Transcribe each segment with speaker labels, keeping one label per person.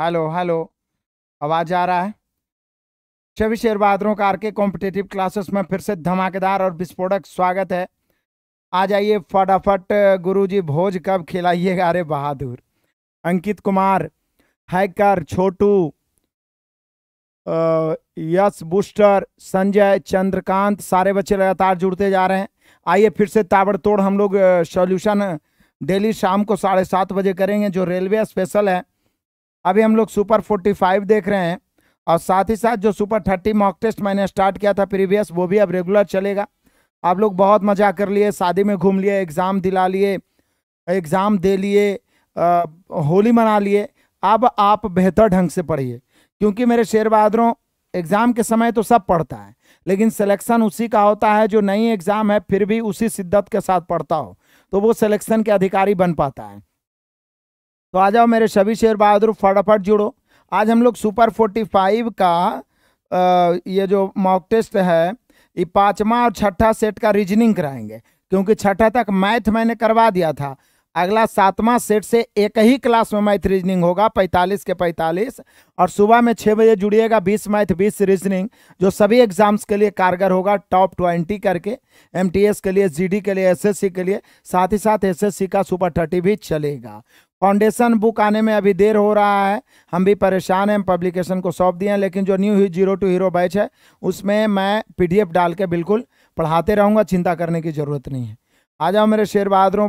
Speaker 1: Hello hello आवाज़ आ रहा है छवि शेर बहादुरों का आर के कॉम्पिटेटिव क्लासेस में
Speaker 2: फिर से धमाकेदार और विस्फोटक स्वागत है आ जाइए फटाफट गुरुजी भोज कब खिलाइएगा अरे बहादुर Ankit Kumar hacker Chhotu yes booster Sanjay Chandrakant सारे बच्चे लगातार जुड़ते जा रहे हैं आइए फिर से ताबड़तोड़ हम लोग सॉल्यूशन डेली शाम को साढ़े सात बजे करेंगे जो रेलवे स्पेशल है अभी हम लोग सुपर फोर्टी फाइव देख रहे हैं और साथ ही साथ जो सुपर थर्टी मॉक टेस्ट मैंने स्टार्ट किया था प्रीवियस वो भी अब रेगुलर चलेगा आप लोग बहुत मज़ा कर लिए शादी में घूम लिए एग्ज़ाम दिला लिए एग्ज़ाम दे लिए होली मना लिए अब आप बेहतर ढंग से पढ़िए क्योंकि मेरे शेर बहादुरों एग्ज़ाम के समय तो सब पढ़ता है लेकिन सिलेक्शन उसी का होता है जो नई एग्ज़ाम है फिर भी उसी शिद्दत के साथ पढ़ता हो तो वो सिलेक्शन के अधिकारी बन पाता है तो आ जाओ मेरे सभी शेर बहादुर फटाफट जुड़ो आज हम लोग सुपर फोर्टी फाइव का आ, ये जो मॉक टेस्ट है ये पाँचवा और छठा सेट का रीजनिंग कराएंगे क्योंकि छठा तक मैथ मैंने करवा दिया था अगला सातवां सेट से एक ही क्लास में मैथ रीजनिंग होगा पैंतालीस के पैंतालीस और सुबह में छः बजे जुड़िएगा बीस मैथ बीस रीजनिंग जो सभी एग्जाम्स के लिए कारगर होगा टॉप ट्वेंटी करके एमटीएस के लिए जीडी के लिए एसएससी के लिए साथ ही साथ एसएससी का सुपर थर्टी भी चलेगा फाउंडेशन बुक आने में अभी देर हो रहा है हम भी परेशान हैं पब्लिकेशन को सौंप दिए हैं लेकिन जो न्यू ही जीरो टू हीरो बैच है उसमें मैं पीडीएफ डाल के बिल्कुल पढ़ाते रहूँगा चिंता करने की ज़रूरत नहीं है आ जाओ मेरे शेर बहादुरों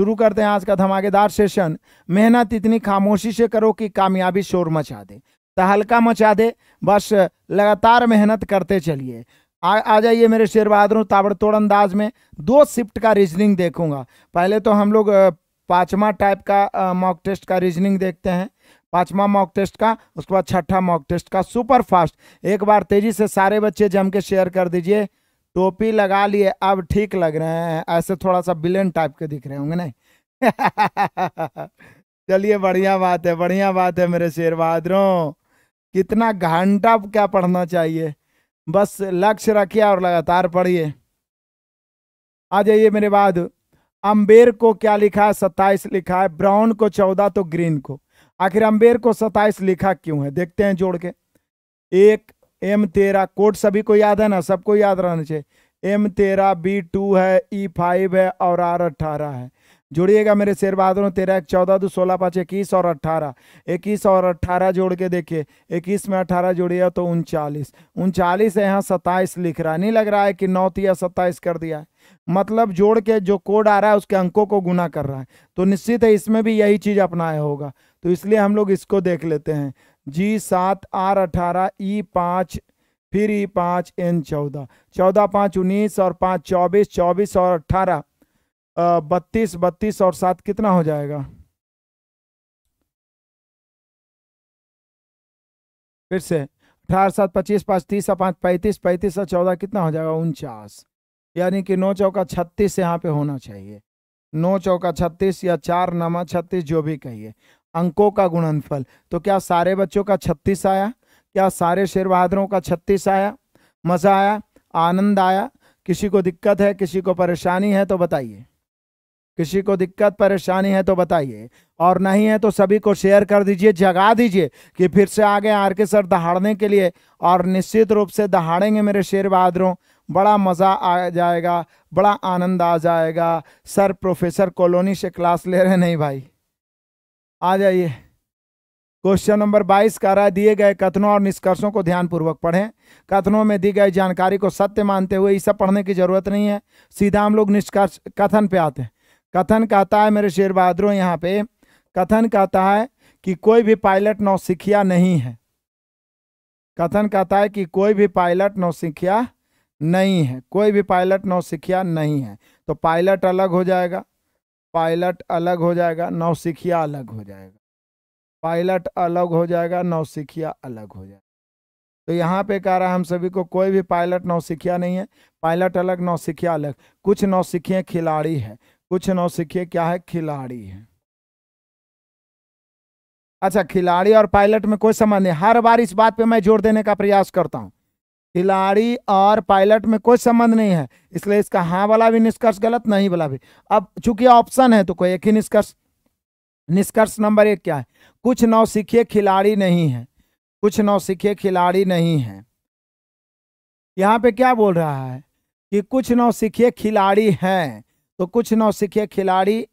Speaker 2: शुरू करते हैं आज का धमाकेदार सेशन मेहनत इतनी खामोशी से करो कि कामयाबी शोर मचा दे तहलका मचा दे बस लगातार मेहनत करते चलिए आ, आ जाइए मेरे शेर बहादुरों ताबड़तोड़ अंदाज में दो शिफ्ट का रीजनिंग देखूंगा पहले तो हम लोग पाँचवा टाइप का मॉक टेस्ट का रीजनिंग देखते हैं पांचवा मॉक टेस्ट का उसके बाद छठा मॉक टेस्ट का सुपर फास्ट एक बार तेजी से सारे बच्चे जम के शेयर कर दीजिए टोपी लगा लिए अब ठीक लग रहे हैं ऐसे थोड़ा सा बिलन टाइप के दिख रहे होंगे नहीं चलिए बढ़िया बात है बढ़िया बात है मेरे शेर बहादुरों कितना घंटा क्या पढ़ना चाहिए बस लक्ष्य रखिए और लगातार पढ़िए आ जाइए मेरे बाद अंबेर को क्या लिखा है सत्ताईस लिखा है ब्राउन को चौदह तो ग्रीन को आखिर अंबेर को सत्ताईस लिखा क्यों है देखते हैं जोड़ के एक एम तेरा कोड सभी को याद है ना सबको याद रहना चाहिए एम तेरा बी टू है ई फाइव है और आर अट्ठारह है जुड़िएगा मेरे शेर बहादुर तेरह एक चौदह दो सोलह पाँच इक्कीस और अट्ठारह इक्कीस और अट्ठारह जोड़ के देखिए इक्कीस में अट्ठारह जुड़िए तो उनचालीस उनचालीस है यहाँ सत्ताईस लिख रहा है नहीं लग रहा है कि नौ या सत्ताईस कर दिया है मतलब जोड़ के जो कोड आ रहा है उसके अंकों को गुना कर रहा है तो निश्चित है इसमें भी यही चीज़ अपनाया होगा तो इसलिए हम लोग इसको देख लेते हैं जी सात आर अठारह ई पाँच फिर ई पाँच एन चौदह चौदह पाँच उन्नीस और पाँच चौबीस चौबीस और अट्ठारह बत्तीस
Speaker 1: बत्तीस और सात कितना हो जाएगा फिर से अठारह सात पच्चीस पाँच तीस और पाँच पैंतीस पैंतीस और
Speaker 2: चौदह कितना हो जाएगा उनचास यानी कि नौ चौका छत्तीस यहाँ पे होना चाहिए नौ चौका छत्तीस या चार नमा छत्तीस जो भी कहिए अंकों का गुणनफल तो क्या सारे बच्चों का छत्तीस आया क्या सारे शेर बहादुरों का छत्तीस आया मज़ा आया आनंद आया किसी को दिक्कत है किसी को परेशानी है तो बताइए किसी को दिक्कत परेशानी है तो बताइए और नहीं है तो सभी को शेयर कर दीजिए जगा दीजिए कि फिर से आगे आर के सर दहाड़ने के लिए और निश्चित रूप से दहाड़ेंगे मेरे शेर बहादुरों बड़ा मज़ा आ जाएगा बड़ा आनंद आ जाएगा सर प्रोफेसर कॉलोनी से क्लास ले रहे नहीं भाई आ जाइए क्वेश्चन नंबर 22 कह रहा है दिए गए कथनों और निष्कर्षों को ध्यानपूर्वक पढ़ें कथनों में दी गई जानकारी को सत्य मानते हुए ये सब पढ़ने की जरूरत नहीं है सीधा हम लोग निष्कर्ष कथन पे आते हैं कथन कहता है मेरे शेर बहादुरों यहाँ पे कथन कहता है कि कोई भी पायलट नौसिखिया नहीं है कथन कहता है कि कोई भी पायलट नौसिखिया नहीं है कोई भी पायलट नौसिखिया नहीं है तो पायलट अलग हो जाएगा पायलट अलग हो जाएगा नौसिखिया अलग हो जाएगा पायलट अलग हो जाएगा नौसिखिया अलग हो जाएगा तो यहाँ पे कह रहा है हम सभी को कोई भी पायलट नौसिखिया नहीं है पायलट अलग नौसिखिया अलग कुछ नौसिखिया खिलाड़ी है कुछ नौ सीखिए क्या है खिलाड़ी है अच्छा खिलाड़ी और पायलट में कोई संबंध नहीं हर बार इस बात पे मैं जोर देने का प्रयास करता हूं खिलाड़ी और पायलट में कोई संबंध नहीं है इसलिए इसका हाँ वाला भी निष्कर्ष गलत नहीं वाला भी अब चूंकि ऑप्शन है तो कोई एक ही निष्कर्ष निष्कर्ष नंबर एक क्या है कुछ नौ सीखिए खिलाड़ी नहीं है कुछ नौ सीखिए खिलाड़ी नहीं है यहाँ पे क्या बोल रहा है कि कुछ नौ सीखिए खिलाड़ी हैं तो कुछ नौसिखिया खिलाड़ी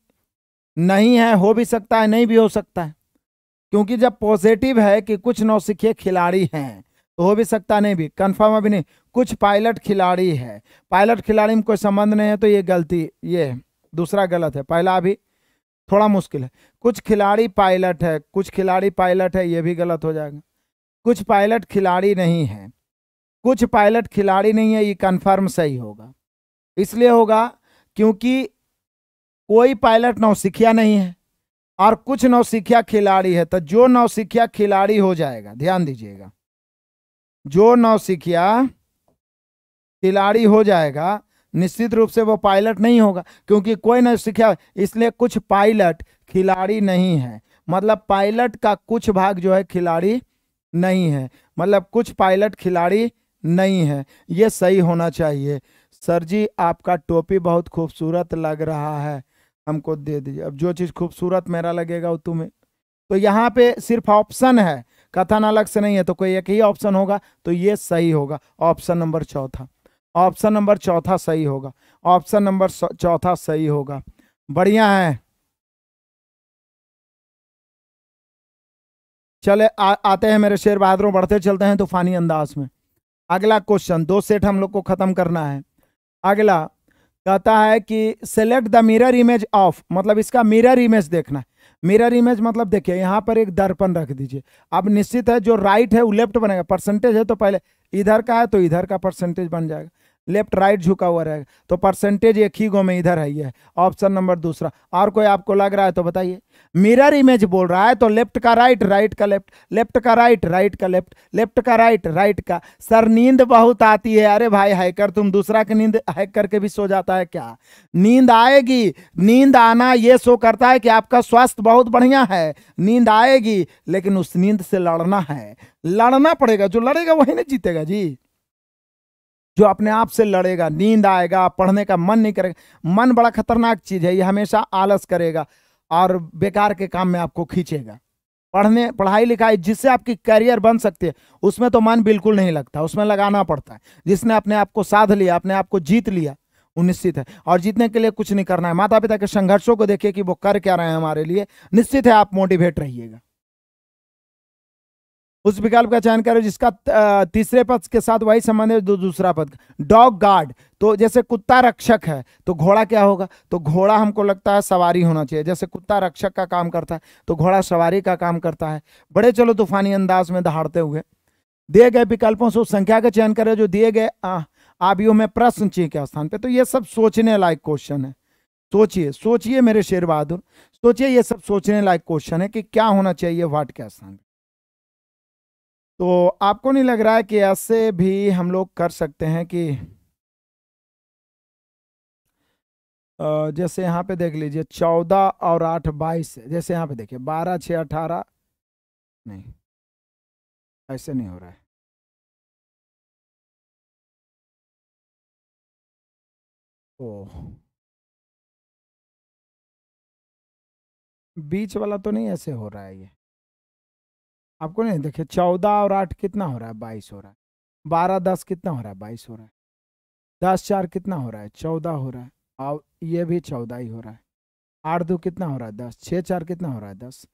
Speaker 2: नहीं है हो भी सकता है नहीं भी हो सकता है क्योंकि जब पॉजिटिव है कि कुछ नौसिखिया खिलाड़ी हैं तो हो भी सकता नहीं भी कंफर्म अभी नहीं कुछ पायलट खिलाड़ी है पायलट खिलाड़ी में कोई संबंध नहीं है तो ये गलती ये है दूसरा गलत है पहला अभी थोड़ा मुश्किल है कुछ खिलाड़ी पायलट है कुछ खिलाड़ी पायलट है ये भी गलत हो जाएगा कुछ पायलट खिलाड़ी नहीं है कुछ पायलट खिलाड़ी नहीं है ये कन्फर्म सही होगा इसलिए होगा क्योंकि कोई पायलट नौसिखिया नहीं है और कुछ नौसिखिया खिलाड़ी है तो जो नौसिखिया खिलाड़ी हो जाएगा ध्यान दीजिएगा जो नौसिखिया खिलाड़ी हो जाएगा निश्चित रूप से वो पायलट नहीं होगा क्योंकि कोई नौसिखिया इसलिए कुछ पायलट खिलाड़ी नहीं है मतलब पायलट का कुछ भाग जो है खिलाड़ी नहीं है मतलब कुछ पायलट खिलाड़ी नहीं है ये सही होना चाहिए सर जी आपका टोपी बहुत खूबसूरत लग रहा है हमको दे दीजिए अब जो चीज़ खूबसूरत मेरा लगेगा वो तुम्हें तो यहाँ पे सिर्फ ऑप्शन है कथन अलग से नहीं है तो कोई एक ही ऑप्शन होगा तो ये सही होगा ऑप्शन नंबर चौथा
Speaker 1: ऑप्शन नंबर चौथा सही होगा ऑप्शन नंबर चौथा सही होगा बढ़िया है चले आ, आते हैं मेरे शेर बहादुरों बढ़ते चलते हैं तूफानी अंदाज में अगला क्वेश्चन दो सेट हम
Speaker 2: लोग को खत्म करना है अगला कहता है कि select the mirror image of मतलब इसका मिरर इमेज देखना है मिरर इमेज मतलब देखिए यहाँ पर एक दर्पण रख दीजिए अब निश्चित है जो राइट है वो लेफ्ट बनेगा परसेंटेज है तो पहले इधर का है तो इधर का परसेंटेज बन जाएगा लेफ्ट राइट झुका हुआ रहेगा तो परसेंटेज एक ही गो में इधर है ये ऑप्शन नंबर दूसरा और कोई आपको लग रहा है तो बताइए मिरर इमेज बोल रहा है तो लेफ्ट का राइट राइट का लेफ्ट लेफ्ट का राइट राइट का लेफ्ट लेफ्ट का राइट राइट का सर नींद बहुत आती है अरे भाई हैकर तुम दूसरा की नींद हैक करके भी सो जाता है क्या नींद आएगी नींद आना ये शो करता है कि आपका स्वास्थ्य बहुत बढ़िया है नींद आएगी लेकिन उस नींद से लड़ना है लड़ना पड़ेगा जो लड़ेगा वही नहीं जीतेगा जी जो अपने आप से लड़ेगा नींद आएगा पढ़ने का मन नहीं करेगा मन बड़ा खतरनाक चीज है ये हमेशा आलस करेगा और बेकार के काम में आपको खींचेगा पढ़ने पढ़ाई लिखाई जिससे आपकी करियर बन सकती है उसमें तो मन बिल्कुल नहीं लगता उसमें लगाना पड़ता है जिसने अपने आप को साध लिया अपने आप को जीत लिया वो निश्चित है और जीतने के लिए कुछ नहीं करना है माता पिता के संघर्षों को देखिए कि वो कर क्या रहे हैं हमारे लिए निश्चित है आप मोटिवेट रहिएगा उस विकल्प का चयन करो जिसका तीसरे पद के साथ वही संबंध है दूसरा पद डॉग गार्ड तो जैसे कुत्ता रक्षक है तो घोड़ा क्या होगा तो घोड़ा हमको लगता है सवारी होना चाहिए जैसे कुत्ता रक्षक का काम करता है तो घोड़ा सवारी का काम करता है बड़े चलो तूफानी अंदाज में दहाड़ते हुए दिए गए विकल्पों से संख्या का चयन करें जो दिए गए आबियों में प्रश्न चाहिए के स्थान पर तो ये सब सोचने लायक क्वेश्चन है सोचिए सोचिए मेरे शेर बहादुर सोचिए ये सब सोचने लायक क्वेश्चन है कि क्या होना चाहिए वाट के स्थान पर
Speaker 1: तो आपको नहीं लग रहा है कि ऐसे भी हम लोग कर सकते हैं कि जैसे यहाँ पे देख लीजिए चौदह और आठ बाईस जैसे यहाँ पे देखिए बारह छः अठारह नहीं ऐसे नहीं हो रहा है ओ बीच वाला तो नहीं ऐसे हो रहा है ये
Speaker 2: आपको नहीं देखिए चौदह और आठ कितना हो रहा है बाईस हो रहा है बारह दस कितना हो रहा है बाईस हो रहा है दस चार कितना हो रहा है चौदह हो रहा है और ये भी चौदह ही हो रहा है आठ दो कितना हो रहा है दस छः चार कितना हो रहा है दस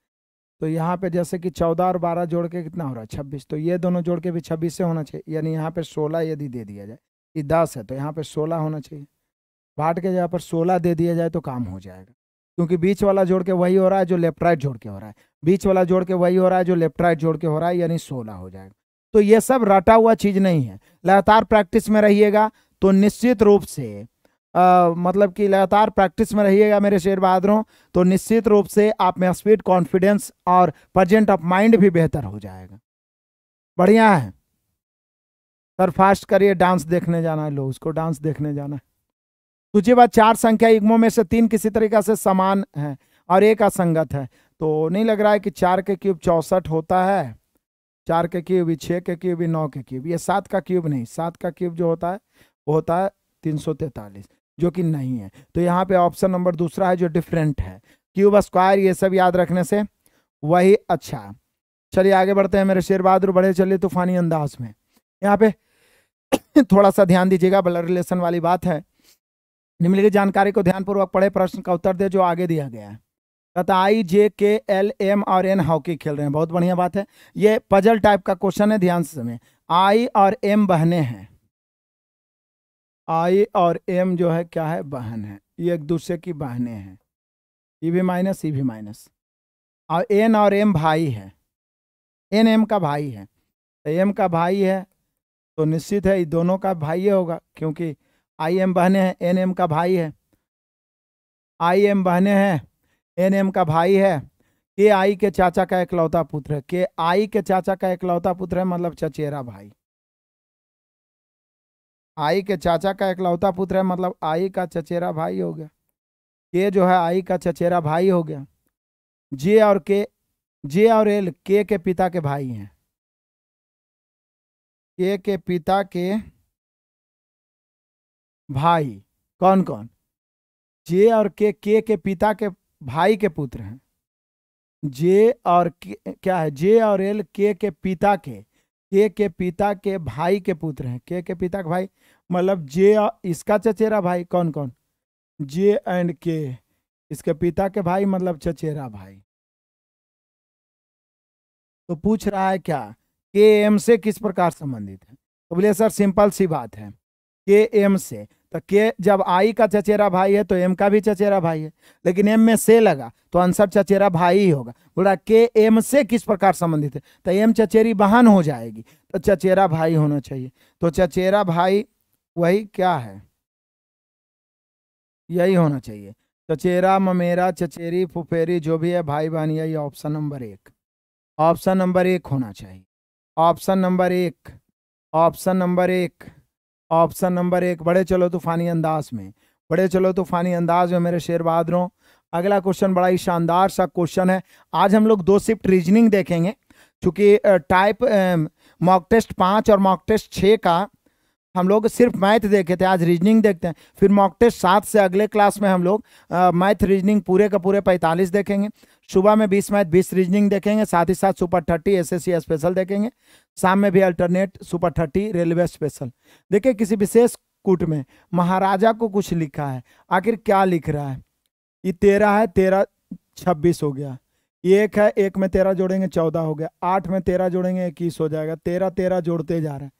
Speaker 2: तो यहाँ पे जैसे कि चौदह और बारह जोड़ के कितना हो रहा है छब्बीस तो ये दोनों जोड़ के भी छब्बीस से होना चाहिए यानी यहाँ पे सोलह यदि दे दिया जाए ये दस है तो यहाँ पे सोलह होना चाहिए बाट के जगह पर सोलह दे दिया जाए तो काम हो जाएगा क्योंकि बीच वाला जोड़ के वही हो रहा है जो लेफ्ट राइट जोड़ के हो रहा है बीच वाला जोड़ के वही हो रहा है जो लेफ्ट राइट जोड़ के हो रहा है यानी सोलह हो जाएगा तो ये सब रटा हुआ चीज नहीं है लगातार प्रैक्टिस में रहिएगा तो निश्चित रूप से आ, मतलब कि लगातार प्रैक्टिस में रहिएगा मेरे शेर बहादुरों तो निश्चित रूप से आप में स्पीड कॉन्फिडेंस और प्रजेंट ऑफ माइंड भी बेहतर हो जाएगा बढ़िया है सर फास्ट करिए डांस देखने जाना है लोग उसको डांस देखने जाना है तुझे बात चार संख्या युग्मों में से तीन किसी तरीका से समान है और एक असंगत है तो नहीं लग रहा है कि चार के क्यूब चौसठ होता है चार के क्यूब ही छः के क्यूब ही नौ के क्यूब ये सात का क्यूब नहीं सात का क्यूब जो होता है वो होता है तीन सौ तैंतालीस जो कि नहीं है तो यहाँ पे ऑप्शन नंबर दूसरा है जो डिफरेंट है क्यूब स्क्वायर ये सब याद रखने से वही अच्छा चलिए आगे बढ़ते हैं मेरे शेर बहादुर बढ़े चलिए तूफानी अंदाज में यहाँ पे थोड़ा सा ध्यान दीजिएगा ब्लड रिलेशन वाली बात है निम्नलिखित जानकारी को ध्यानपूर्वक पढ़े प्रश्न का उत्तर दे जो आगे दिया गया है तथा I J K L M और एन हॉकी खेल रहे हैं बहुत बढ़िया बात है ये पजल टाइप का क्वेश्चन है ध्यान से समय आई और एम बहने हैं आई और एम जो है क्या है बहन है ये एक दूसरे की बहने हैं ई e भी माइनस ई e भी माइनस और एन और एम भाई है एन एम का भाई है एम तो का भाई है तो निश्चित है ये दोनों का भाई होगा क्योंकि आई एम बहने हैं एन एम का भाई है आई एम बहने हैं एन एम का भाई है के आई के चाचा का एकलौता पुत्र है के आई के चाचा का एकलौता पुत्र है मतलब चचेरा भाई आई के चाचा का एकलौता पुत्र है मतलब आई का चचेरा भाई हो गया के जो है आई का चचेरा भाई हो गया जे और के जे और एल के के पिता के
Speaker 1: भाई हैं के के पिता के भाई कौन कौन जे और के के के पिता
Speaker 2: के भाई के पुत्र हैं जे और के क्या है जे और एल के के पिता के के के पिता के भाई के पुत्र हैं के के पिता के भाई मतलब जे इसका चचेरा भाई कौन कौन जे एंड के इसके पिता के भाई मतलब चचेरा भाई तो पूछ रहा है क्या के एम से किस प्रकार संबंधित है तो बोलिए सर सिंपल सी बात है के एम से तो के जब आई का चचेरा भाई है तो एम का भी चचेरा भाई है लेकिन एम में से लगा तो आंसर चचेरा भाई ही होगा बोला के एम से किस प्रकार संबंधित है तो एम चचेरी बहन हो जाएगी तो चचेरा भाई होना चाहिए तो चचेरा भाई वही क्या है यही होना चाहिए चचेरा ममेरा चचेरी फुफेरी जो भी है भाई बहन यही ऑप्शन नंबर एक ऑप्शन नंबर एक होना चाहिए ऑप्शन नंबर एक ऑप्शन नंबर एक ऑप्शन नंबर एक बड़े चलो तूफानी अंदाज में बड़े चलो तूफानी अंदाज में मेरे शेर बहादुरों अगला क्वेश्चन बड़ा ही शानदार सा क्वेश्चन है आज हम लोग दो शिफ्ट रीजनिंग देखेंगे चूँकि टाइप मॉक टेस्ट पाँच और मॉक टेस्ट छः का हम लोग सिर्फ मैथ देखे थे आज रीजनिंग देखते हैं फिर मॉक टेस्ट सात से अगले क्लास में हम लोग मैथ रीजनिंग पूरे का पूरे पैंतालीस देखेंगे सुबह में बीस मैच बीस रीजनिंग देखेंगे साथ ही साथ सुपर थर्टी एसएससी स्पेशल देखेंगे शाम में भी alternate super thirty railway special देखिए किसी विशेष कूट में महाराजा को कुछ लिखा है आखिर क्या लिख रहा है ये तेरह है तेरह छब्बीस हो गया एक है एक में तेरह जोड़ेंगे चौदह हो गया आठ में तेरह जोड़ेंगे इक्कीस हो जाएगा तेरह तेरह जोड़ते जा रहे हैं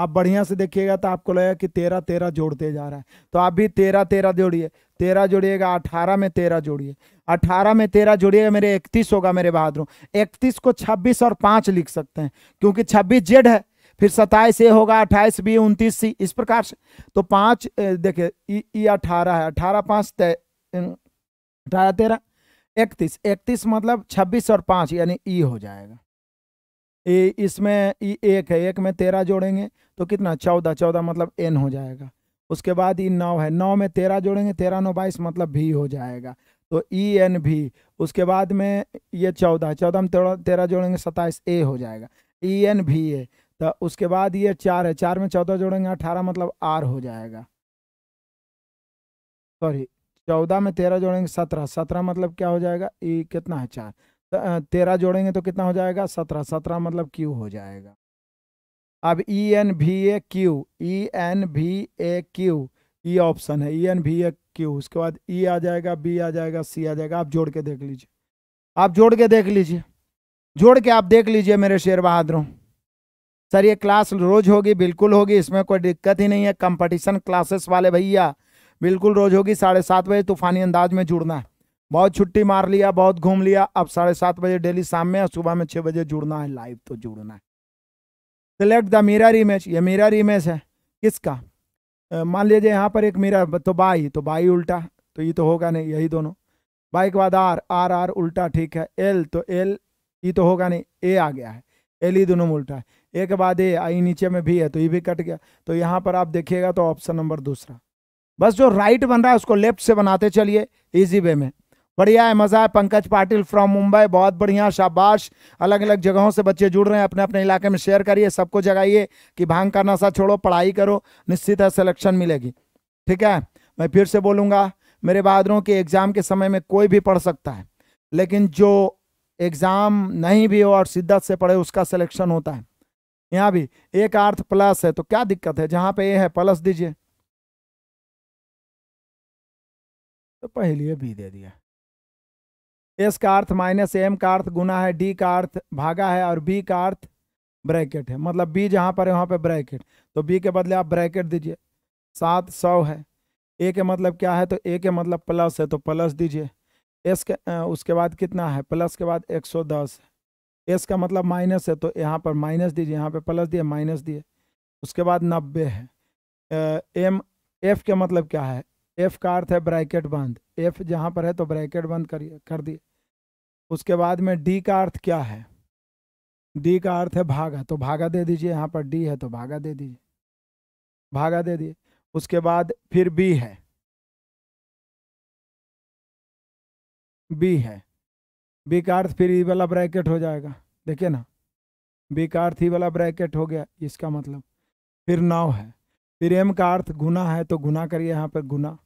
Speaker 2: आप बढ़िया से देखिएगा तो आपको लगेगा कि तेरह तेरह जोड़ते जा रहा है तो आप भी तेरह तेरह जोड़िए तेरह जोड़िएगा अठारह में तेरह जोड़िए अठारह में तेरह जोड़िएगा मेरे इकतीस होगा मेरे बहादुरों इकतीस को छब्बीस और पाँच लिख सकते हैं क्योंकि छब्बीस जेड है फिर सत्ताईस ए होगा अट्ठाईस बी उनतीस सी इस प्रकार से तो पाँच देखिए ई अठारह है अठारह पाँच अठारह तेरह इकतीस इकतीस मतलब छब्बीस और पाँच यानी ई हो जाएगा ए, इसमें ई एक है एक में तेरह जोड़ेंगे तो कितना चौदह चौदह मतलब एन हो जाएगा उसके बाद ई नौ है नौ में तेरह जोड़ेंगे तेरह नौ बाईस मतलब भी हो जाएगा तो ई e एन भी उसके बाद में ये चौदह चौदह में तेरह तेरह जोड़ेंगे सत्ताईस ए हो जाएगा ई e एन भी ए तो उसके बाद ये चार है चार में चौदह जोड़ेंगे अठारह मतलब आर हो जाएगा सॉरी चौदह में तेरह जोड़ेंगे सत्रह सत्रह मतलब क्या हो जाएगा ई e कितना है चार तेरह जोड़ेंगे तो कितना हो जाएगा सत्रह सत्रह मतलब क्यू हो जाएगा अब ई एन भी ए क्यू ई एन भी ए क्यू ई ऑप्शन है ई एन भी ए क्यू उसके बाद ई e आ जाएगा बी आ जाएगा सी आ जाएगा आप जोड़ के देख लीजिए आप जोड़ के देख लीजिए जोड़ के आप देख लीजिए मेरे शेर बहादुरों सर ये क्लास रोज होगी बिल्कुल होगी इसमें कोई दिक्कत ही नहीं है कंपटीशन क्लासेस वाले भैया बिल्कुल रोज होगी साढ़े सात बजे तूफानी अंदाज में जुड़ना है बहुत छुट्टी मार लिया बहुत घूम लिया अब साढ़े सात बजे डेली शाम में सुबह में छह बजे जुड़ना है लाइव तो जुड़ना है सिलेक्ट द मिरर इमेज ये मिरर इमेज है किसका मान लीजिए यहाँ पर एक मेरा तो बाई तो बाई उल्टा तो ये तो होगा नहीं यही दोनों बाई के बाद आर आर आर उल्टा ठीक है एल तो एल ये तो होगा नहीं ए आ गया है एल ही दोनों में उल्टा है ए के बाद ए आई नीचे में भी है तो ये भी कट गया तो यहाँ पर आप देखिएगा तो ऑप्शन नंबर दूसरा बस जो राइट बन रहा है उसको लेफ्ट से बनाते चलिए इजी वे में बढ़िया है मज़ा है पंकज पाटिल फ्रॉम मुंबई बहुत बढ़िया शाबाश अलग अलग जगहों से बच्चे जुड़ रहे हैं अपने अपने इलाके में शेयर करिए सबको जगाइए कि भांग का नशा छोड़ो पढ़ाई करो निश्चित है सिलेक्शन मिलेगी ठीक है मैं फिर से बोलूँगा मेरे बहादुरों के एग्ज़ाम के समय में कोई भी पढ़ सकता है लेकिन जो एग्ज़ाम नहीं भी हो और शिद्दत से पढ़े उसका सिलेक्शन होता है यहाँ भी एक अर्थ प्लस है तो क्या दिक्कत है जहाँ पे ये है प्लस दीजिए
Speaker 1: तो पहले भी दे दिया एस का अर्थ माइनस एम का अर्थ गुना है डी का अर्थ भागा है और बी का
Speaker 2: अर्थ ब्रैकेट है मतलब बी जहाँ पर है वहाँ पर ब्रैकेट तो बी के बदले आप ब्रैकेट दीजिए सात सौ है ए के मतलब क्या है तो ए के मतलब प्लस है तो प्लस दीजिए एस के उसके बाद कितना है प्लस के बाद एक सौ दस है एस का मतलब माइनस है तो यहाँ पर माइनस दीजिए यहाँ पे प्लस दिए माइनस दिए उसके बाद नब्बे है एम एफ के मतलब क्या है एफ का अर्थ है ब्रैकेट बंद एफ जहाँ पर है तो ब्रैकेट बंद करिए कर दिए उसके बाद में डी का अर्थ क्या है डी का अर्थ है भागा तो भागा दे दीजिए यहाँ पर डी है तो भागा दे दीजिए भागा दे दिए
Speaker 1: उसके बाद फिर बी है बी है बी का अर्थ फिर ई e वाला ब्रैकेट हो जाएगा देखिए ना
Speaker 2: बी का अर्थ ई e वाला ब्रैकेट हो गया इसका मतलब फिर नाव है फिर एम का अर्थ गुना है तो गुना करिए यहाँ पर गुना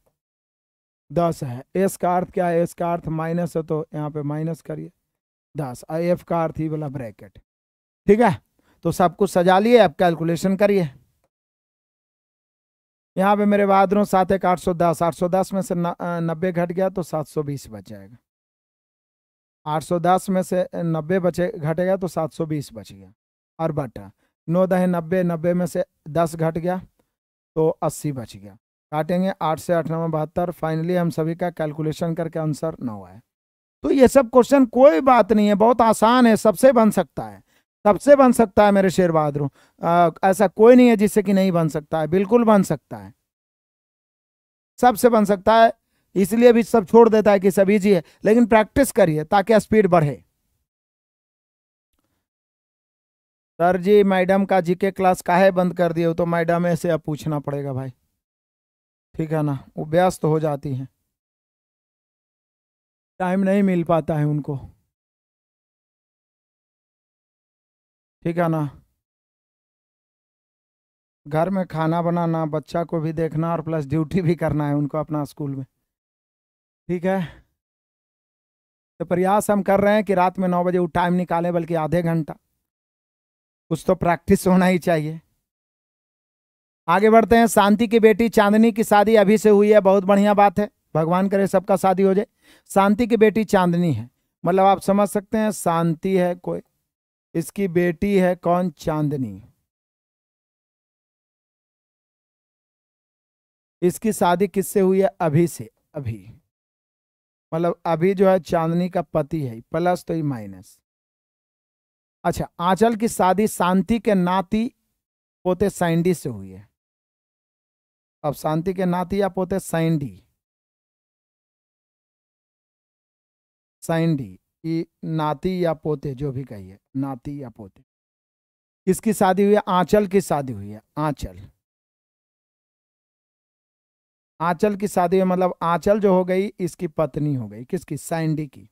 Speaker 2: दस है एस का अर्थ क्या है एस का अर्थ माइनस है तो यहाँ पे माइनस करिए दस और एफ का अर्थ ही वाला ब्रैकेट ठीक है तो सब कुछ सजा लिए आप कैलकुलेशन करिए यहाँ पे मेरे बहादुरों सात एक आठ सौ दस आठ सौ दस में से नब्बे घट गया तो सात सौ बीस बच जाएगा आठ सौ दस में से नब्बे बचे घटेगा तो सात सौ बीस बच गया और बटा नौ दहे नब्बे नब्बे में से दस घट गया तो अस्सी बच गया काटेंगे आठ से आठ नौ बहत्तर फाइनली हम सभी का कैलकुलेशन करके आंसर नौ है तो ये सब क्वेश्चन कोई बात नहीं है बहुत आसान है सबसे बन सकता है सबसे बन सकता है मेरे शेर बहादुर ऐसा कोई नहीं है जिससे कि नहीं बन सकता है बिल्कुल बन सकता है सबसे बन सकता है इसलिए भी सब छोड़ देता है कि सब ईजी है लेकिन प्रैक्टिस करिए ताकि स्पीड बढ़े सर जी मैडम का जीके क्लास काहे बंद कर दिए तो मैडम ऐसे अब पूछना पड़ेगा भाई
Speaker 1: ठीक है ना वो व्यस्त हो जाती हैं टाइम नहीं मिल पाता है उनको ठीक है ना घर में खाना बनाना बच्चा
Speaker 2: को भी देखना और प्लस ड्यूटी भी करना है उनको अपना स्कूल में ठीक है तो प्रयास हम कर रहे हैं कि रात में नौ बजे वो टाइम निकालें बल्कि आधे घंटा कुछ तो प्रैक्टिस होना ही चाहिए आगे बढ़ते हैं शांति की बेटी चांदनी की शादी अभी से हुई है बहुत बढ़िया बात है भगवान करे सबका शादी हो जाए शांति की बेटी चांदनी है मतलब आप समझ सकते हैं शांति है कोई इसकी बेटी
Speaker 1: है कौन चांदनी इसकी शादी किससे हुई है अभी से अभी मतलब
Speaker 2: अभी जो है चांदनी का पति है प्लस तो ही माइनस अच्छा आंचल की शादी शांति के नाती पोते सैंडी से हुई है अब शांति के नाती आप होते साइन डी साइन डी नाती या पोते जो भी कहिए नाती या पोते किसकी शादी हुई है आंचल की शादी हुई है आंचल
Speaker 1: आंचल की शादी हुई मतलब आंचल जो हो गई इसकी पत्नी हो गई किसकी साइंडी की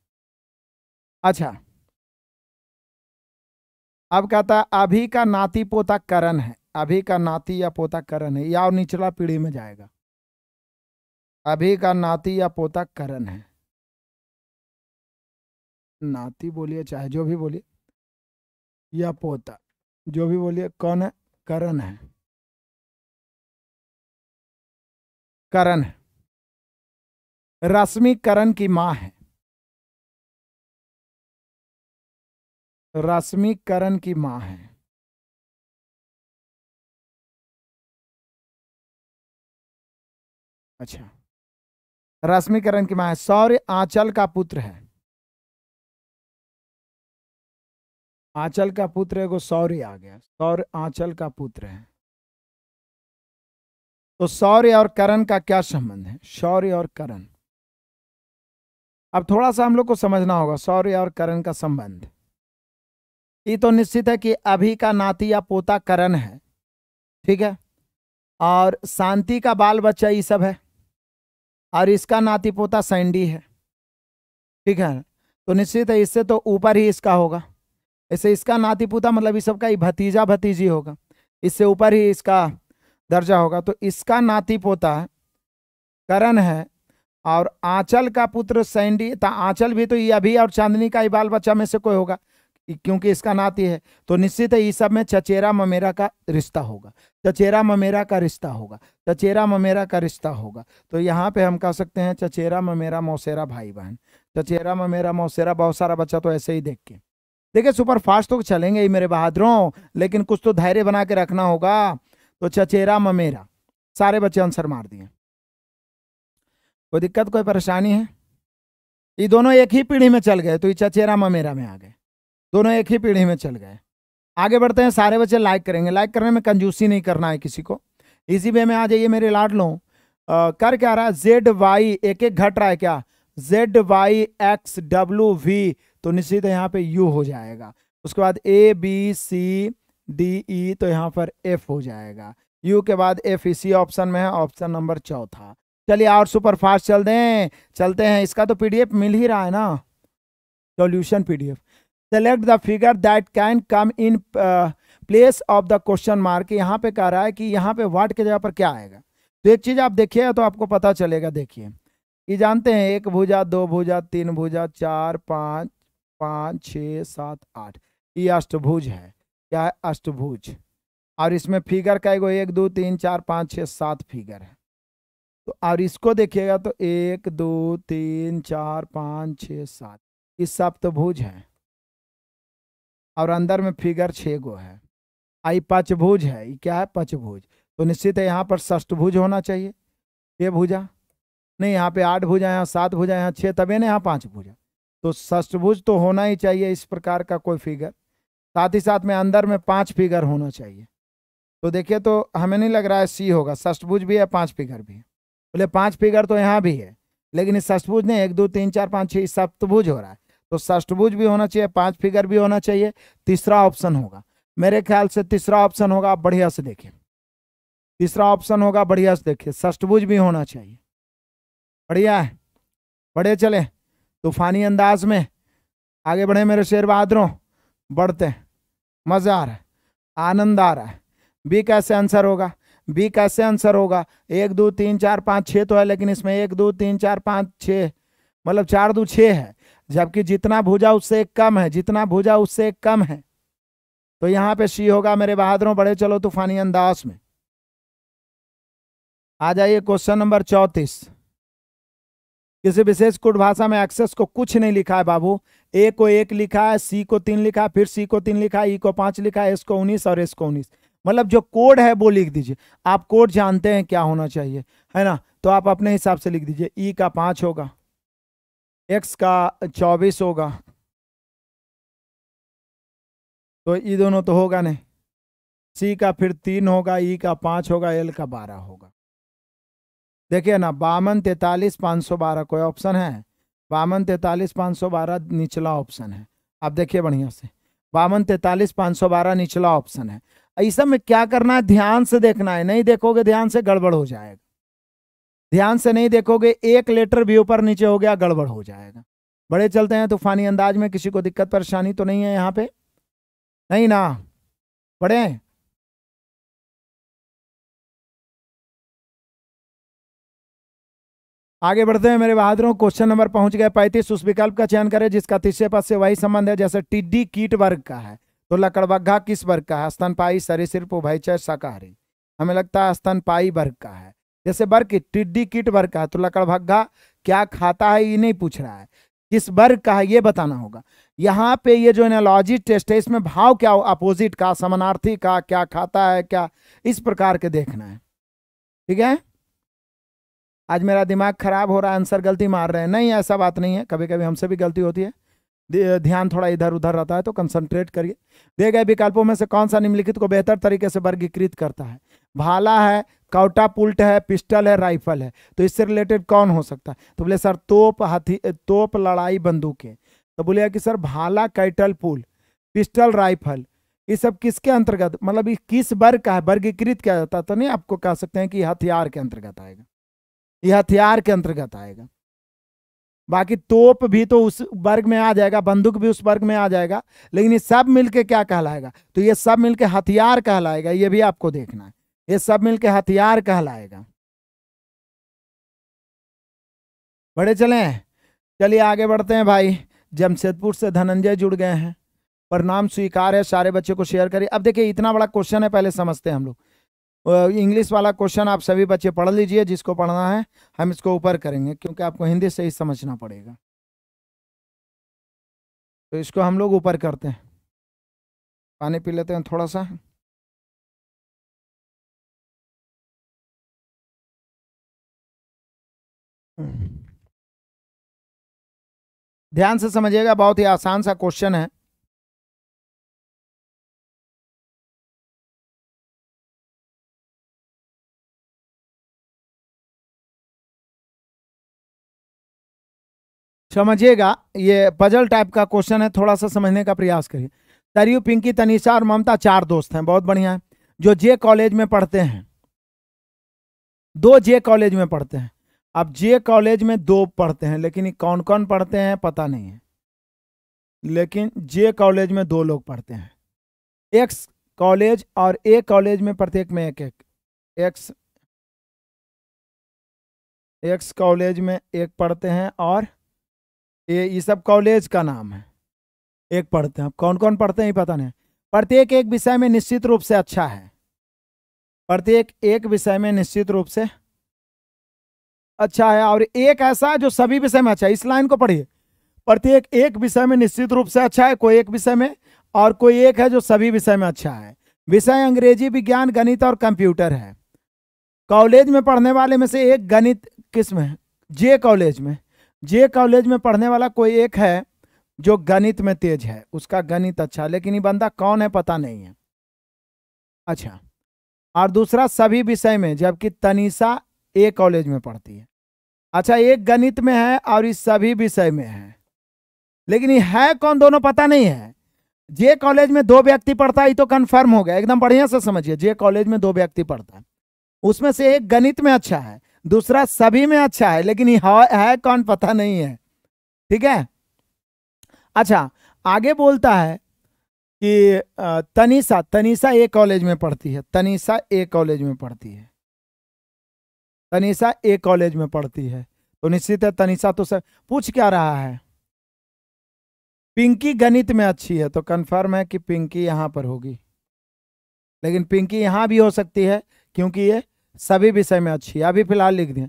Speaker 1: अच्छा
Speaker 2: अब कहता अभी का नाती पोता करण है अभी का नाती या पोता करण है या निचला पीढ़ी
Speaker 1: में जाएगा अभी का नाती या पोता करण है नाती बोलिए चाहे जो भी बोलिए या पोता जो भी बोलिए कौन है करण है करण है रश्मि करण की मां है रश्मि करण की मां है अच्छा रश्मिकरण की माँ है सौर्य आंचल का पुत्र है आंचल का पुत्र है वो सौर्य आ गया सौर्य आंचल का पुत्र है
Speaker 2: तो सौर्य और करण का क्या संबंध है शौर्य और करण अब थोड़ा सा हम लोग को समझना होगा सौर्य और करण का संबंध ये तो निश्चित है कि अभी का नाती या पोता करण है ठीक है और शांति का बाल बच्चा ये सब है और इसका नाती पोता सैंडी है ठीक है तो निश्चित है इससे तो ऊपर ही इसका होगा ऐसे इसका नाती पोता मतलब इस सबका भतीजा भतीजी होगा इससे ऊपर ही इसका दर्जा होगा तो इसका नाती पोता करण है और आंचल का पुत्र सैंडी आंचल भी तो ये अभी और चांदनी का ही बाल बच्चा में से कोई होगा क्योंकि इसका नाती है तो निश्चित है इस सब में चचेरा ममेरा का रिश्ता होगा चचेरा ममेरा का रिश्ता होगा चचेरा ममेरा का रिश्ता होगा तो यहाँ पे हम कह सकते हैं चचेरा ममेरा मौसेरा भाई बहन चचेरा ममेरा मौसेरा बहुत सारा बच्चा तो ऐसे ही देख के देखिए सुपर फास्ट तो चलेंगे ही मेरे बहादुरों लेकिन कुछ तो धैर्य बना के रखना होगा तो चचेरा ममेरा सारे बच्चे आंसर मार दिए कोई दिक्कत कोई परेशानी है ये दोनों एक ही पीढ़ी में चल गए तो ये चचेरा ममेरा में आ गए दोनों एक ही पीढ़ी में चल गए आगे बढ़ते हैं सारे बच्चे लाइक करेंगे लाइक करने में कंजूसी नहीं करना है किसी को इसी वे में आ जाइए मेरे लाड लो कर क्या रहा है जेड वाई एक एक घट रहा है क्या Z Y X W V तो निश्चित यहाँ पे यू हो जाएगा उसके बाद ए बी सी डी ई तो यहाँ पर एफ हो जाएगा यू के बाद एफ इसी ऑप्शन में है ऑप्शन नंबर चौथा चलिए और सुपर फास्ट चल दें चलते हैं इसका तो पीडीएफ मिल ही रहा है ना solution PDF select the figure that can come in place of the question mark यहाँ पे कह रहा है कि यहाँ पे वाट की जगह पर क्या आएगा तो एक चीज़ आप देखिए तो आपको पता चलेगा देखिए ये जानते हैं एक भुजा दो भुजा तीन भुजा चार पाँच पाँच छ सात आठ ये अष्टभुज है क्या है अष्टभुज और इसमें फिगर का एगो एक दो तीन चार पाँच छः सात फिगर है तो और इसको देखिएगा तो एक दो तीन चार पाँच छ सात ये सप्तभुज है और अंदर में फिगर छः गो है आई पचभुज है ये क्या है पचभुज तो निश्चित है यहाँ पर भुज होना चाहिए छः भुजा नहीं यहाँ पे आठ भुजा यहाँ सात भुजा यहाँ छः तबे ना यहाँ पाँच भुजा तो षष्टभुज तो होना ही चाहिए इस प्रकार का कोई फिगर साथ ही साथ में अंदर में पाँच फिगर होना चाहिए तो देखिए तो हमें नहीं लग रहा है सी होगा षष्टभुज भी है पाँच फिगर भी है बोले पाँच फिगर तो यहाँ भी है लेकिन इस षष्टभुज नहीं एक दो तीन चार पाँच छः सप्तभुज हो रहा है तो सष्टभुज भी होना चाहिए पांच फिगर भी होना चाहिए तीसरा ऑप्शन होगा मेरे ख्याल से तीसरा ऑप्शन होगा आप बढ़िया से देखिए तीसरा ऑप्शन होगा बढ़िया से देखिए सष्टभुज भी होना चाहिए बढ़िया है बढ़े चले तूफानी अंदाज में आगे बढ़े मेरे शेर बहादुरों बढ़ते मजा आ रहा है आनंद आ रहा है बी कैसे आंसर होगा बी कैसे आंसर होगा एक दो तीन चार पाँच छः तो है लेकिन इसमें एक दो तीन चार पाँच छः मतलब चार दो छः है जबकि जितना भुजा उससे एक कम है जितना भुजा उससे एक कम है तो यहां पे सी होगा मेरे बहादुरों बड़े चलो तूफानी अंदाज में आ जाइए क्वेश्चन नंबर चौतीस किसी विशेष कुट भाषा में एक्सेस को कुछ नहीं लिखा है बाबू ए को एक लिखा है सी को तीन लिखा फिर सी को तीन लिखा ई e को पांच लिखा है एस को उन्नीस और एस को उन्नीस मतलब जो कोड है वो लिख दीजिए आप कोड जानते हैं क्या होना चाहिए है ना तो आप अपने हिसाब से लिख दीजिए ई e का पांच होगा एक्स का चौबीस होगा तो ये दोनों तो होगा नहीं सी का फिर तीन होगा ई e का पाँच होगा एल का बारह होगा देखिए ना बावन तैतालीस पाँच सौ बारह कोई ऑप्शन है बावन तैतालीस पाँच सौ बारह निचला ऑप्शन है आप देखिए बढ़िया से बावन तैतालीस पाँच सौ बारह निचला ऑप्शन है ऐसा में क्या करना है ध्यान से देखना है नहीं देखोगे ध्यान से गड़बड़ हो जाएगा ध्यान से नहीं देखोगे एक लेटर भी ऊपर नीचे हो गया गड़बड़ हो जाएगा
Speaker 1: बड़े चलते हैं तूफानी अंदाज में किसी को दिक्कत परेशानी तो नहीं है यहाँ पे नहीं ना बड़े आगे बढ़ते हैं मेरे बहादुरों क्वेश्चन नंबर पहुंच गए पैंतीस उस
Speaker 2: विकल्प का चयन करें जिसका तीसरे पद से वही संबंध है जैसे टिड्डी कीट वर्ग का है तो लकड़बग्घा किस वर्ग का है स्तनपाई सिर्फ उभयचर शाकाहारी हमें लगता है स्तनपाई वर्ग का है जैसे वर्ग टिड्डी किट वर्ग का है तो लकड़भग्गा क्या खाता है ये नहीं पूछ रहा है किस वर्ग का है ये बताना होगा यहाँ पे ये जो एनालॉजी टेस्ट है इसमें भाव क्या हो अपोजिट का समानार्थी का क्या खाता है क्या इस प्रकार के देखना है ठीक है आज मेरा दिमाग खराब हो रहा है आंसर गलती मार रहे हैं नहीं ऐसा बात नहीं है कभी कभी हमसे भी गलती होती है ध्यान थोड़ा इधर उधर रहता है तो कंसंट्रेट करिए दिए गए विकल्पों में से कौन सा निम्नलिखित को बेहतर तरीके से वर्गीकृत करता है भाला है काउटा पुल्ट है पिस्टल है राइफल है तो इससे रिलेटेड कौन हो सकता है तो बोले सर तोप हथी तोप लड़ाई बंदूकें तो बोले कि सर भाला कैटल पुल पिस्टल राइफल ये सब किसके अंतर्गत मतलब किस वर्ग का है वर्गीकृत किया जाता है तो नहीं आपको कह सकते हैं कि हथियार के अंतर्गत आएगा ये हथियार के अंतर्गत आएगा बाकी तोप भी तो उस वर्ग में आ जाएगा बंदूक भी उस वर्ग में आ जाएगा लेकिन ये सब मिलके क्या कहलाएगा तो ये सब मिलके हथियार कहलाएगा ये भी आपको देखना है ये सब मिलके हथियार कहलाएगा बड़े चले चलिए आगे बढ़ते हैं भाई जमशेदपुर से धनंजय जुड़ गए हैं नाम स्वीकार है सारे बच्चों को शेयर करिए अब देखिए इतना बड़ा क्वेश्चन है पहले समझते हैं हम लोग इंग्लिश वाला क्वेश्चन आप सभी बच्चे पढ़ लीजिए जिसको पढ़ना है हम इसको ऊपर करेंगे क्योंकि आपको हिंदी से ही समझना पड़ेगा
Speaker 1: तो इसको हम लोग ऊपर करते हैं पानी पी लेते हैं थोड़ा सा ध्यान से समझिएगा बहुत ही आसान सा क्वेश्चन है समझिएगा ये पजल टाइप का क्वेश्चन है थोड़ा सा समझने का प्रयास करिए तरियु पिंकी तनिषा और
Speaker 2: ममता चार दोस्त हैं बहुत बढ़िया है जो जे कॉलेज में पढ़ते हैं दो जे कॉलेज में पढ़ते हैं अब जे कॉलेज में दो पढ़ते हैं लेकिन कौन कौन पढ़ते हैं पता नहीं है लेकिन जे कॉलेज में दो लोग पढ़ते हैं एक्स कॉलेज और ए कॉलेज में प्रत्येक में एक एक एक्स एक्स कॉलेज में एक पढ़ते हैं और ये ये सब कॉलेज का नाम है एक पढ़ते हैं कौन कौन पढ़ते हैं पता नहीं प्रत्येक एक विषय में निश्चित रूप से अच्छा है प्रत्येक एक विषय में निश्चित रूप से अच्छा है और एक ऐसा है जो सभी विषय में अच्छा है इस लाइन को पढ़िए प्रत्येक एक विषय में निश्चित रूप से अच्छा है कोई एक विषय में और कोई एक है जो सभी विषय में अच्छा है विषय अंग्रेजी विज्ञान गणित और कंप्यूटर है कॉलेज में पढ़ने वाले में से एक गणित किस्म है जे कॉलेज में जे कॉलेज में पढ़ने वाला कोई एक है जो गणित में तेज है उसका गणित अच्छा लेकिन ये बंदा कौन है पता नहीं है अच्छा और दूसरा सभी विषय में जबकि तनिषा ए कॉलेज में पढ़ती है अच्छा एक गणित में है और इस सभी विषय में है लेकिन ये है कौन दोनों पता नहीं है जे कॉलेज में दो व्यक्ति पढ़ता है ये तो कन्फर्म हो गया एकदम बढ़िया से समझिए जे कॉलेज में दो व्यक्ति पढ़ता है उसमें से एक गणित में अच्छा है दूसरा सभी में अच्छा है लेकिन ये है कौन पता नहीं है ठीक है अच्छा आगे बोलता है कि तनीसा तनीसा ए कॉलेज में पढ़ती है तनीसा ए कॉलेज में पढ़ती है तनिषा ए कॉलेज में पढ़ती है तो निश्चित है तनिषा तो सर पूछ क्या रहा है पिंकी गणित में अच्छी है तो कन्फर्म है कि पिंकी यहाँ पर होगी लेकिन पिंकी यहाँ भी हो सकती है क्योंकि ये सभी विषय में अच्छी है अभी फिलहाल लिख दें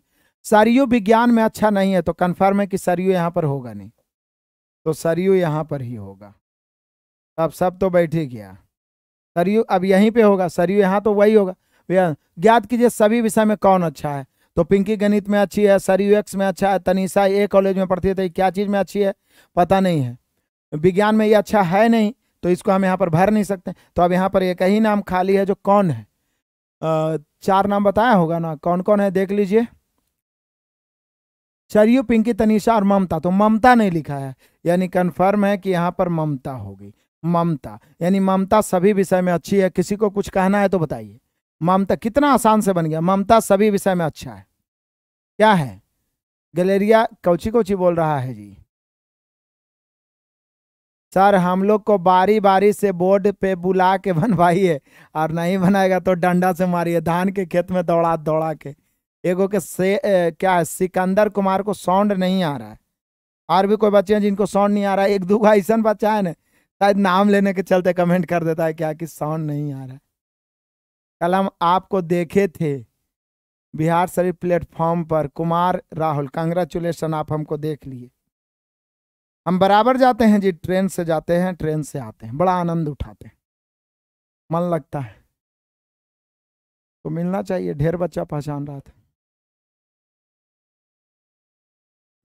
Speaker 2: सरयू विज्ञान में अच्छा नहीं है तो कन्फर्म है कि सरयू यहाँ पर होगा नहीं तो सरयू यहाँ पर ही होगा अब सब तो बैठ ही गया सरयू अब यहीं पे होगा सरयू यहाँ तो वही होगा ज्ञात कीजिए सभी विषय में कौन अच्छा है तो पिंकी गणित में अच्छी है सर एक्स में अच्छा है तनिषा ए कॉलेज में पढ़ती है तो क्या चीज़ में अच्छी है पता नहीं है विज्ञान में ये अच्छा है नहीं तो इसको हम यहाँ पर भर नहीं सकते तो अब यहाँ पर एक ही नाम खाली है जो कौन है चार नाम बताया होगा ना कौन कौन है देख लीजिए सरयू पिंकी तनिषा और ममता तो ममता नहीं लिखा है यानी कन्फर्म है कि यहाँ पर ममता होगी ममता यानी ममता सभी विषय में अच्छी है किसी को कुछ कहना है तो बताइए ममता कितना आसान से बन गया ममता सभी विषय में अच्छा है क्या है गलेरिया कौची कौची बोल रहा है जी सर हम लोग को बारी बारी से बोर्ड पे बुला के बनवाइए और नहीं बनाएगा तो डंडा से मारिए धान के खेत में दौड़ा दौड़ा के एगो के से ए, क्या है सिकंदर कुमार को साउंड नहीं आ रहा है और भी कोई बच्चे हैं जिनको साउंड नहीं आ रहा है एक दूगा ऐसा बच्चा है ना शायद नाम लेने के चलते कमेंट कर देता है क्या कि साउंड नहीं आ रहा है कल हम आपको देखे थे बिहार शरीफ प्लेटफॉर्म पर कुमार राहुल कंग्रेचुलेशन आप हमको देख लिए हम बराबर जाते हैं जी ट्रेन से जाते हैं ट्रेन से आते हैं बड़ा आनंद उठाते हैं
Speaker 1: मन लगता है तो मिलना चाहिए ढेर बच्चा पहचान रहा था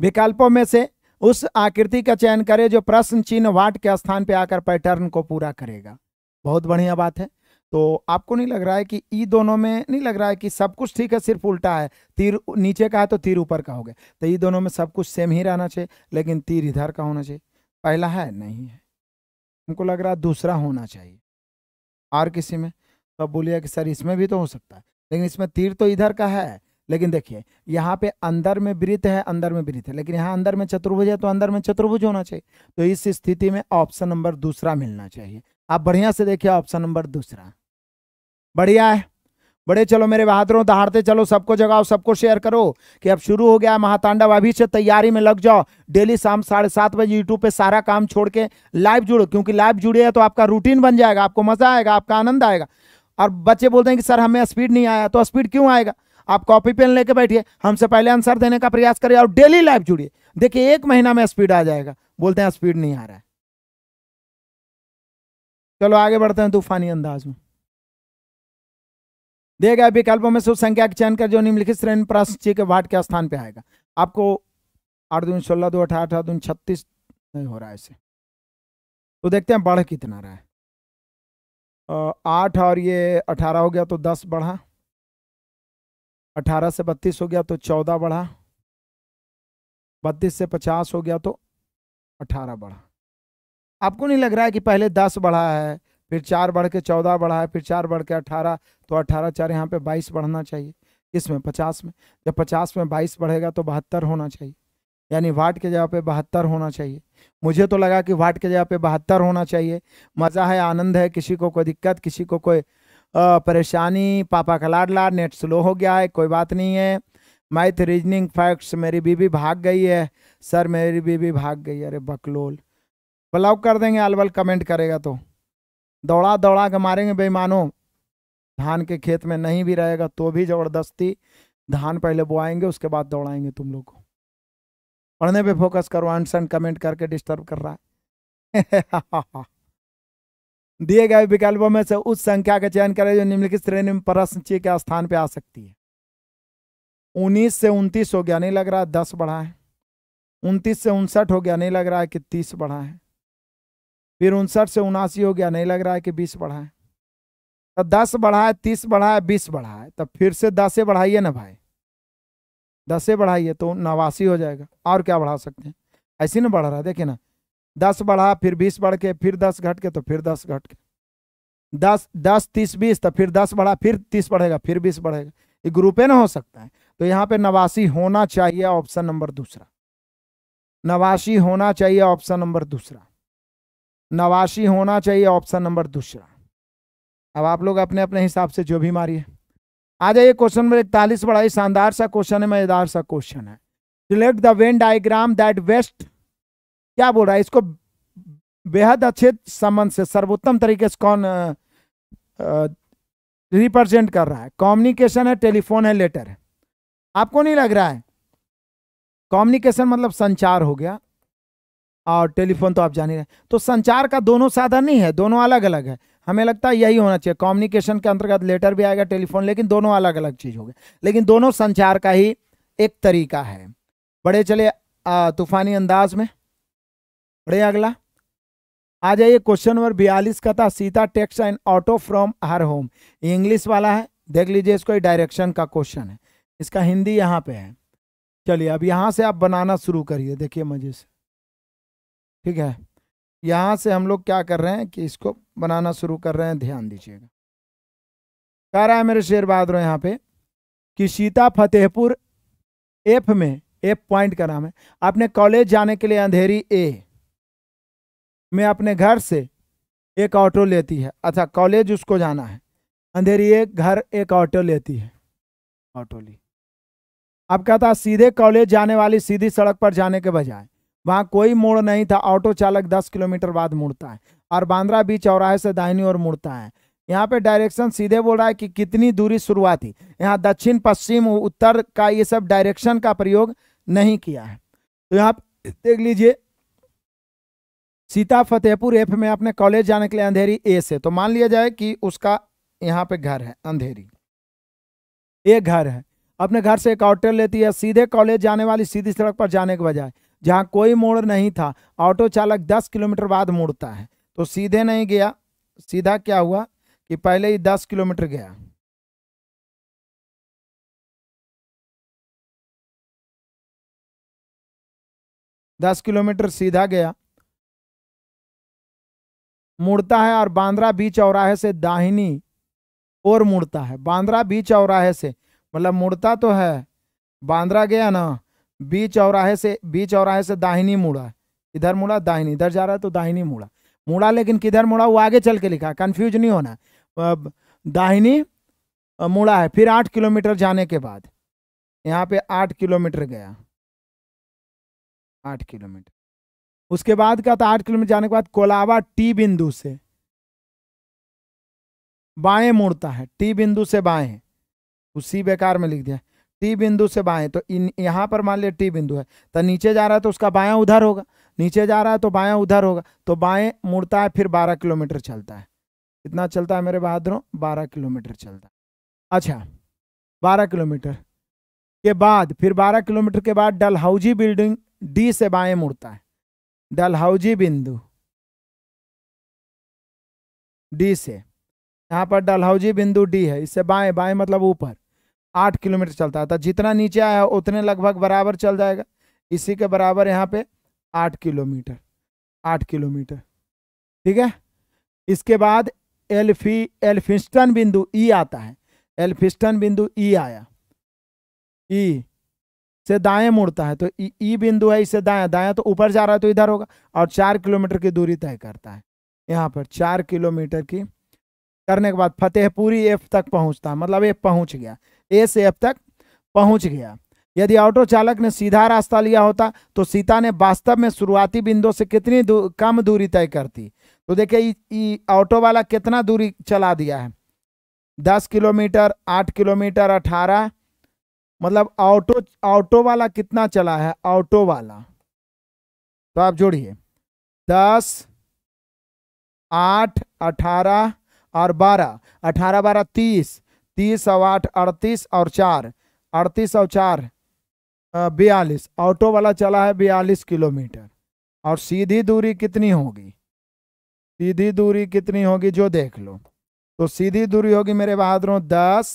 Speaker 1: विकल्पों में से उस आकृति
Speaker 2: का चयन करें जो प्रश्न चिन्ह वाट के स्थान पर आकर पैटर्न को पूरा करेगा बहुत बढ़िया बात है तो आपको नहीं लग रहा है कि ई दोनों में नहीं लग रहा है कि सब कुछ ठीक है सिर्फ उल्टा है तीर नीचे का है तो तीर ऊपर का हो गया तो ई दोनों में सब कुछ सेम ही रहना चाहिए लेकिन तीर इधर का होना चाहिए पहला है नहीं है हमको लग रहा है दूसरा होना चाहिए और किसी में तो बोलिए कि सर इसमें भी तो हो सकता है लेकिन इसमें तीर तो इधर का है लेकिन देखिए यहाँ पे अंदर में वृत्त है अंदर में वृत्त है लेकिन यहाँ अंदर में चतुर्भुज है तो अंदर में चतुर्भुज होना चाहिए तो इस स्थिति में ऑप्शन नंबर दूसरा मिलना चाहिए आप बढ़िया से देखिए ऑप्शन नंबर दूसरा बढ़िया है बड़े चलो मेरे बहादुरों दहाड़ते चलो सबको जगाओ सबको शेयर करो कि अब शुरू हो गया महातांडव अभी से तैयारी में लग जाओ डेली शाम साढ़े सात बजे यूट्यूब पे सारा काम छोड़ के लाइव जुड़ो क्योंकि लाइव जुड़े तो आपका रूटीन बन जाएगा आपको मजा आएगा आपका आनंद आएगा और बच्चे बोलते हैं कि सर हमें स्पीड नहीं आया तो स्पीड क्यों आएगा आप कॉपी पेन लेके बैठिए हमसे पहले आंसर देने का प्रयास करिए और डेली लाइव जुड़िए देखिए एक महीना में स्पीड आ जाएगा
Speaker 1: बोलते हैं स्पीड नहीं आ रहा है चलो आगे बढ़ते हैं तूफानी अंदाज में दिए गए विकल्पों में शुभ संख्या का चयन कर जो निम्नलिखित
Speaker 2: श्रेणी प्रश्न ची के वाट के स्थान पर आएगा आपको आठ दून सोलह दो अठारह अठारह दून छत्तीस
Speaker 1: नहीं हो रहा है इसे तो देखते हैं बढ़ कितना रहा है आठ और ये अठारह हो गया तो दस बढ़ा अठारह से
Speaker 2: बत्तीस हो गया तो चौदह बढ़ा बत्तीस से पचास हो गया तो अठारह बढ़ा आपको नहीं लग रहा है कि पहले दस बढ़ा है फिर चार बढ़ के चौदह बढ़ा है फिर चार बढ़ के अठारह तो अट्ठारह चार यहाँ पे बाईस बढ़ना चाहिए इसमें पचास में जब पचास में बाईस बढ़ेगा तो बहत्तर होना चाहिए यानी वाट के जगह पे बहत्तर होना चाहिए मुझे तो लगा कि वाट के जगह पे बहत्तर होना चाहिए मज़ा है आनंद है किसी को कोई दिक्कत किसी को कोई परेशानी पापा का लाडला नेट स्लो हो गया है कोई बात नहीं है माइथ रीजनिंग फैक्ट्स मेरी बीबी भाग गई है सर मेरी बीबी भाग गई अरे बकलोल ब्लॉक कर देंगे अलवल कमेंट करेगा तो दौड़ा दौड़ा के मारेंगे बेईमानों धान के खेत में नहीं भी रहेगा तो भी ज़बरदस्ती धान पहले बोआएंगे उसके बाद दौड़ाएंगे तुम लोग को पढ़ने पे फोकस करो आंसर कमेंट करके डिस्टर्ब कर रहा है दिए गए विकल्पों में से उस संख्या का चयन करें जो निम्नलिखित श्रेणी में प्रश्न चीज के स्थान पर आ सकती है उन्नीस से उनतीस हो गया नहीं लग रहा है दस बढ़ा है उनतीस से उनसठ हो गया नहीं लग रहा है कि तीस बढ़ा है फिर उनसठ से उनासी हो गया नहीं लग रहा है कि बीस बढ़ा है तो दस बढ़ाए तीस बढ़ाए बीस बढ़ाए तो फिर से दसे बढ़ाइए ना भाई दसे बढ़ाइए तो नवासी हो जाएगा और क्या बढ़ा सकते हैं ऐसे ना बढ़ रहा है देखिए ना दस बढ़ा फिर बीस बढ़ के फिर दस घट के तो फिर दस घट के दस दस तीस बीस तो फिर दस बढ़ा फिर तीस बढ़ेगा फिर बीस बढ़ेगा ये ग्रुपे ना हो सकता है तो यहाँ पे नवासी होना चाहिए ऑप्शन नंबर दूसरा नवासी होना चाहिए ऑप्शन नंबर दूसरा नवासी होना चाहिए ऑप्शन नंबर दूसरा अब आप लोग अपने अपने हिसाब से जो भी मारिए आ जाइए क्वेश्चन नंबर इकतालीस बड़ा ही शानदार सा क्वेश्चन है मजेदार सा क्वेश्चन है select the Venn diagram that best क्या बोल रहा है इसको बेहद अच्छे संबंध से सर्वोत्तम तरीके से कौन रिप्रेजेंट कर रहा है कम्युनिकेशन है टेलीफोन है लेटर है आपको नहीं लग रहा है कम्युनिकेशन मतलब संचार हो गया और टेलीफोन तो आप जान ही रहे तो संचार का दोनों साधन नहीं है दोनों अलग अलग है हमें लगता है यही होना चाहिए कम्युनिकेशन के अंतर्गत लेटर भी आएगा टेलीफोन लेकिन दोनों अलग अलग चीज़ हो गए लेकिन दोनों संचार का ही एक तरीका है बड़े चले तूफानी अंदाज में बड़े अगला आ जाइए क्वेश्चन नंबर बयालीस का था Sita takes and auto from her home English वाला है देख लीजिए इसको डायरेक्शन का क्वेश्चन है इसका हिंदी यहाँ पे है चलिए अब यहाँ से आप बनाना शुरू करिए देखिए मजे से ठीक है यहां से हम लोग क्या कर रहे हैं कि इसको बनाना शुरू कर रहे हैं ध्यान दीजिएगा कह रहा है मेरे शेर बहादुर यहाँ पे कि सीता फतेहपुर एफ में एफ पॉइंट का नाम है आपने कॉलेज जाने के लिए अंधेरी ए में अपने घर से एक ऑटो लेती है अच्छा कॉलेज उसको जाना है अंधेरी ए घर एक ऑटो लेती है ऑटो ली अब कहता सीधे कॉलेज जाने वाली सीधी सड़क पर जाने के बजाय वहाँ कोई मोड़ नहीं था ऑटो चालक दस किलोमीटर बाद मुड़ता है और बांद्रा बीच चौराहे से दाहिनी ओर मुड़ता है यहाँ पे डायरेक्शन सीधे बोल रहा है कि कितनी दूरी शुरुआती यहाँ दक्षिण पश्चिम उत्तर का ये सब डायरेक्शन का प्रयोग नहीं किया है तो यहाँ देख लीजिए सीता फतेहपुर एफ में अपने कॉलेज जाने के लिए अंधेरी ए से तो मान लिया जाए कि उसका यहाँ पे घर है अंधेरी ए घर है अपने घर से एक ऑटो लेती है सीधे कॉलेज जाने वाली सीधी सड़क पर जाने के बजाय जहाँ कोई मोड़ नहीं था ऑटो चालक दस किलोमीटर बाद मुड़ता है तो सीधे नहीं गया सीधा क्या हुआ
Speaker 1: कि पहले ही दस किलोमीटर गया दस किलोमीटर सीधा गया मुड़ता है और बांद्रा बीच चौराहे से
Speaker 2: दाहिनी और मुड़ता है बांद्रा बीच चौराहे से मतलब मुड़ता तो है बांद्रा गया ना बी चौराहे से बी चौराहे से दाहिनी मुड़ा इधर मुड़ा दाहिनी इधर जा रहा है तो दाहिनी मुड़ा मुड़ा लेकिन किधर मुड़ा वो आगे चल के लिखा कंफ्यूज नहीं होना दाहिनी मुड़ा है फिर आठ किलोमीटर जाने के बाद
Speaker 1: यहाँ पे आठ किलोमीटर गया आठ किलोमीटर उसके बाद क्या था आठ किलोमीटर जाने के बाद कोलावा टी बिंदु से
Speaker 2: बाएं मुड़ता है टी बिंदु से बाएं उसी बेकार में लिख दिया टी बिंदु से बाएं तो इन यहाँ पर मान लिया टी बिंदु है तो नीचे जा रहा है तो उसका बायां उधर होगा नीचे जा रहा है तो बायां उधर होगा तो बाएं मुड़ता है फिर बारह किलोमीटर चलता है कितना चलता है मेरे बहादुरों बारह किलोमीटर चलता है अच्छा बारह किलोमीटर के बाद फिर बारह किलोमीटर के बाद डलहाउजी बिल्डिंग डी से बाएं मुड़ता है डलहाउजी बिंदु डी से यहाँ पर डलहौजी बिंदु डी है इससे बाएं बाएं मतलब ऊपर आठ किलोमीटर चलता है तो जितना नीचे आया उतने लगभग बराबर चल जाएगा इसी के बराबर यहाँ पे आठ किलोमीटर आठ किलोमीटर ठीक है इसके बाद एल्फी एल्फिस्टन बिंदु ई आता है एल्फिस्टन बिंदु ई आया ई से दाएं मुड़ता है तो ई बिंदु है इसे दाएं दाएं तो ऊपर जा रहा है तो इधर होगा और चार किलोमीटर की दूरी तय करता है यहाँ पर चार किलोमीटर की करने के बाद फतेहपुरी एफ तक पहुँचता है मतलब ये पहुँच गया ए से एफ तक पहुंच गया यदि ऑटो चालक ने सीधा रास्ता लिया होता तो सीता ने वास्तव में शुरुआती बिंदु से कितनी दू, कम दूरी तय करती तो देखिए ऑटो वाला कितना दूरी चला दिया है दस किलोमीटर आठ किलोमीटर अठारह मतलब ऑटो ऑटो वाला कितना चला है ऑटो वाला तो आप जोड़िए दस आठ अठारह और बारह अठारह बारह तीस तीस और आठ अड़तीस और चार अड़तीस और चार बयालीस ऑटो वाला चला है बयालीस किलोमीटर और सीधी दूरी कितनी होगी सीधी दूरी कितनी होगी जो देख लो तो सीधी दूरी होगी मेरे बहादुरों दस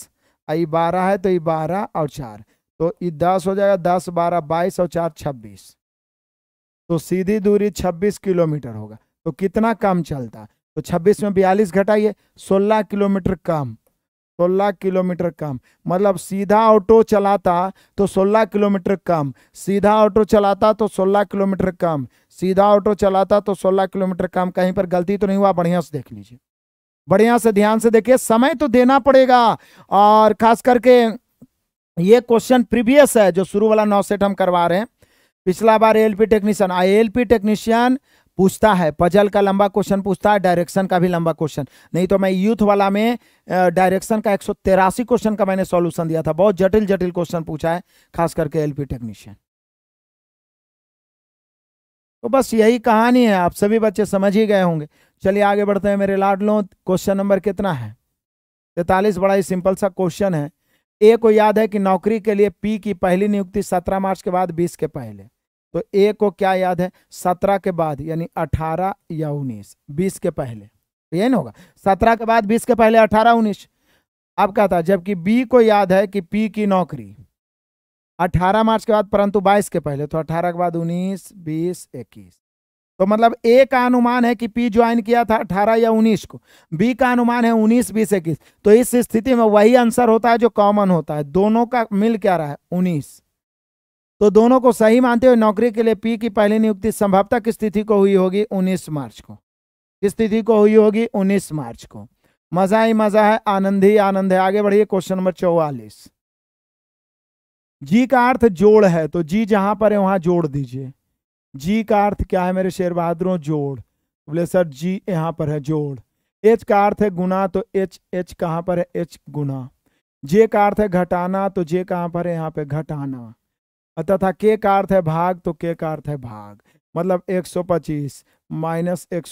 Speaker 2: आई बारह है तो ये बारह और चार तो ये दस हो जाएगा दस बारह बाईस और चार छब्बीस तो सीधी दूरी छब्बीस किलोमीटर होगा तो कितना कम चलता तो छब्बीस में बयालीस घटाइए सोलह किलोमीटर कम सोलह किलोमीटर कम मतलब सीधा ऑटो चलाता तो सोलह किलोमीटर कम सीधा ऑटो चलाता तो सोलह किलोमीटर कम सीधा ऑटो चलाता तो सोलह किलोमीटर कम कहीं पर गलती तो नहीं हुआ बढ़िया से देख लीजिए बढ़िया से ध्यान से देखिए समय तो देना पड़ेगा और खास करके ये क्वेश्चन प्रीवियस है जो शुरू वाला नौ सेट हम करवा रहे हैं पिछला बार पी टेक्नीशियन एलपी टेक्नीशियन पूछता है पजल का लंबा क्वेश्चन पूछता है डायरेक्शन का भी लंबा क्वेश्चन नहीं तो मैं यूथ वाला में डायरेक्शन का एक क्वेश्चन का मैंने सॉल्यूशन दिया था बहुत जटिल जटिल क्वेश्चन पूछा है खास करके एलपी टेक्नीशियन तो बस यही कहानी है आप सभी बच्चे समझ ही गए होंगे चलिए आगे बढ़ते हैं मेरे लाडलो क्वेश्चन नंबर कितना है तैतालीस बड़ा ही सिंपल सा क्वेश्चन है ए को याद है कि नौकरी के लिए पी की पहली नियुक्ति सत्रह मार्च के बाद बीस के पहले तो ए को क्या याद है सत्रह के बाद यानी अठारह या उन्नीस बीस के पहले तो यही ना होगा सत्रह के बाद बीस के पहले अठारह उन्नीस अब क्या था जबकि बी को याद है कि पी की नौकरी अठारह मार्च के बाद परंतु बाईस के पहले तो अठारह के बाद उन्नीस बीस इक्कीस तो मतलब ए का अनुमान है कि पी ज्वाइन किया था अठारह या उन्नीस को बी का अनुमान है उन्नीस बीस इक्कीस तो इस स्थिति में वही आंसर होता है जो कॉमन होता है दोनों का मिल क्या रहा है उन्नीस तो दोनों को सही मानते हुए नौकरी के लिए पी की पहली नियुक्ति संभवतः किस तिथि को हुई होगी 19 मार्च को किस तिथि को हुई होगी 19 मार्च को मजा ही मजा है आनंद ही आनंद है आगे बढ़िए क्वेश्चन नंबर चौवालीस जी का अर्थ जोड़ है तो जी जहां पर है वहां जोड़ दीजिए जी का अर्थ क्या है मेरे शेर बहादुरों जोड़ तो बोले सर जी यहाँ पर है जोड़ एच का अर्थ है गुना तो एच एच कहाँ पर है एच गुना जे का अर्थ है घटाना तो जे कहाँ पर है यहाँ पे घटाना तथा के का अर्थ है भाग तो के का अर्थ है भाग मतलब 125 माइनस एक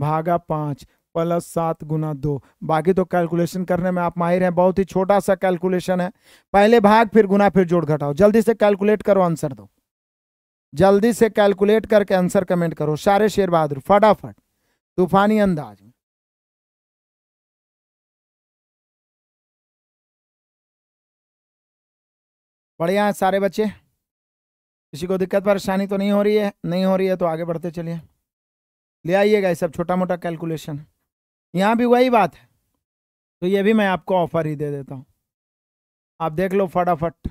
Speaker 2: भागा पाँच प्लस सात गुना दो बाकी तो कैलकुलेशन करने में आप माहिर हैं बहुत ही छोटा सा कैलकुलेशन है पहले भाग फिर गुना फिर जोड़ घटाओ जल्दी से कैलकुलेट करो आंसर दो जल्दी से कैलकुलेट करके आंसर
Speaker 1: कमेंट करो सारे शेर बहादुर फटाफट तूफानी अंदाज में बढ़िया है सारे बच्चे किसी को दिक्कत परेशानी तो नहीं हो रही है नहीं हो रही है तो आगे
Speaker 2: बढ़ते चलिए ले आइएगा ये सब छोटा मोटा कैलकुलेशन यहाँ भी वही बात है तो ये भी मैं आपको ऑफर ही दे देता हूँ आप देख लो फटाफट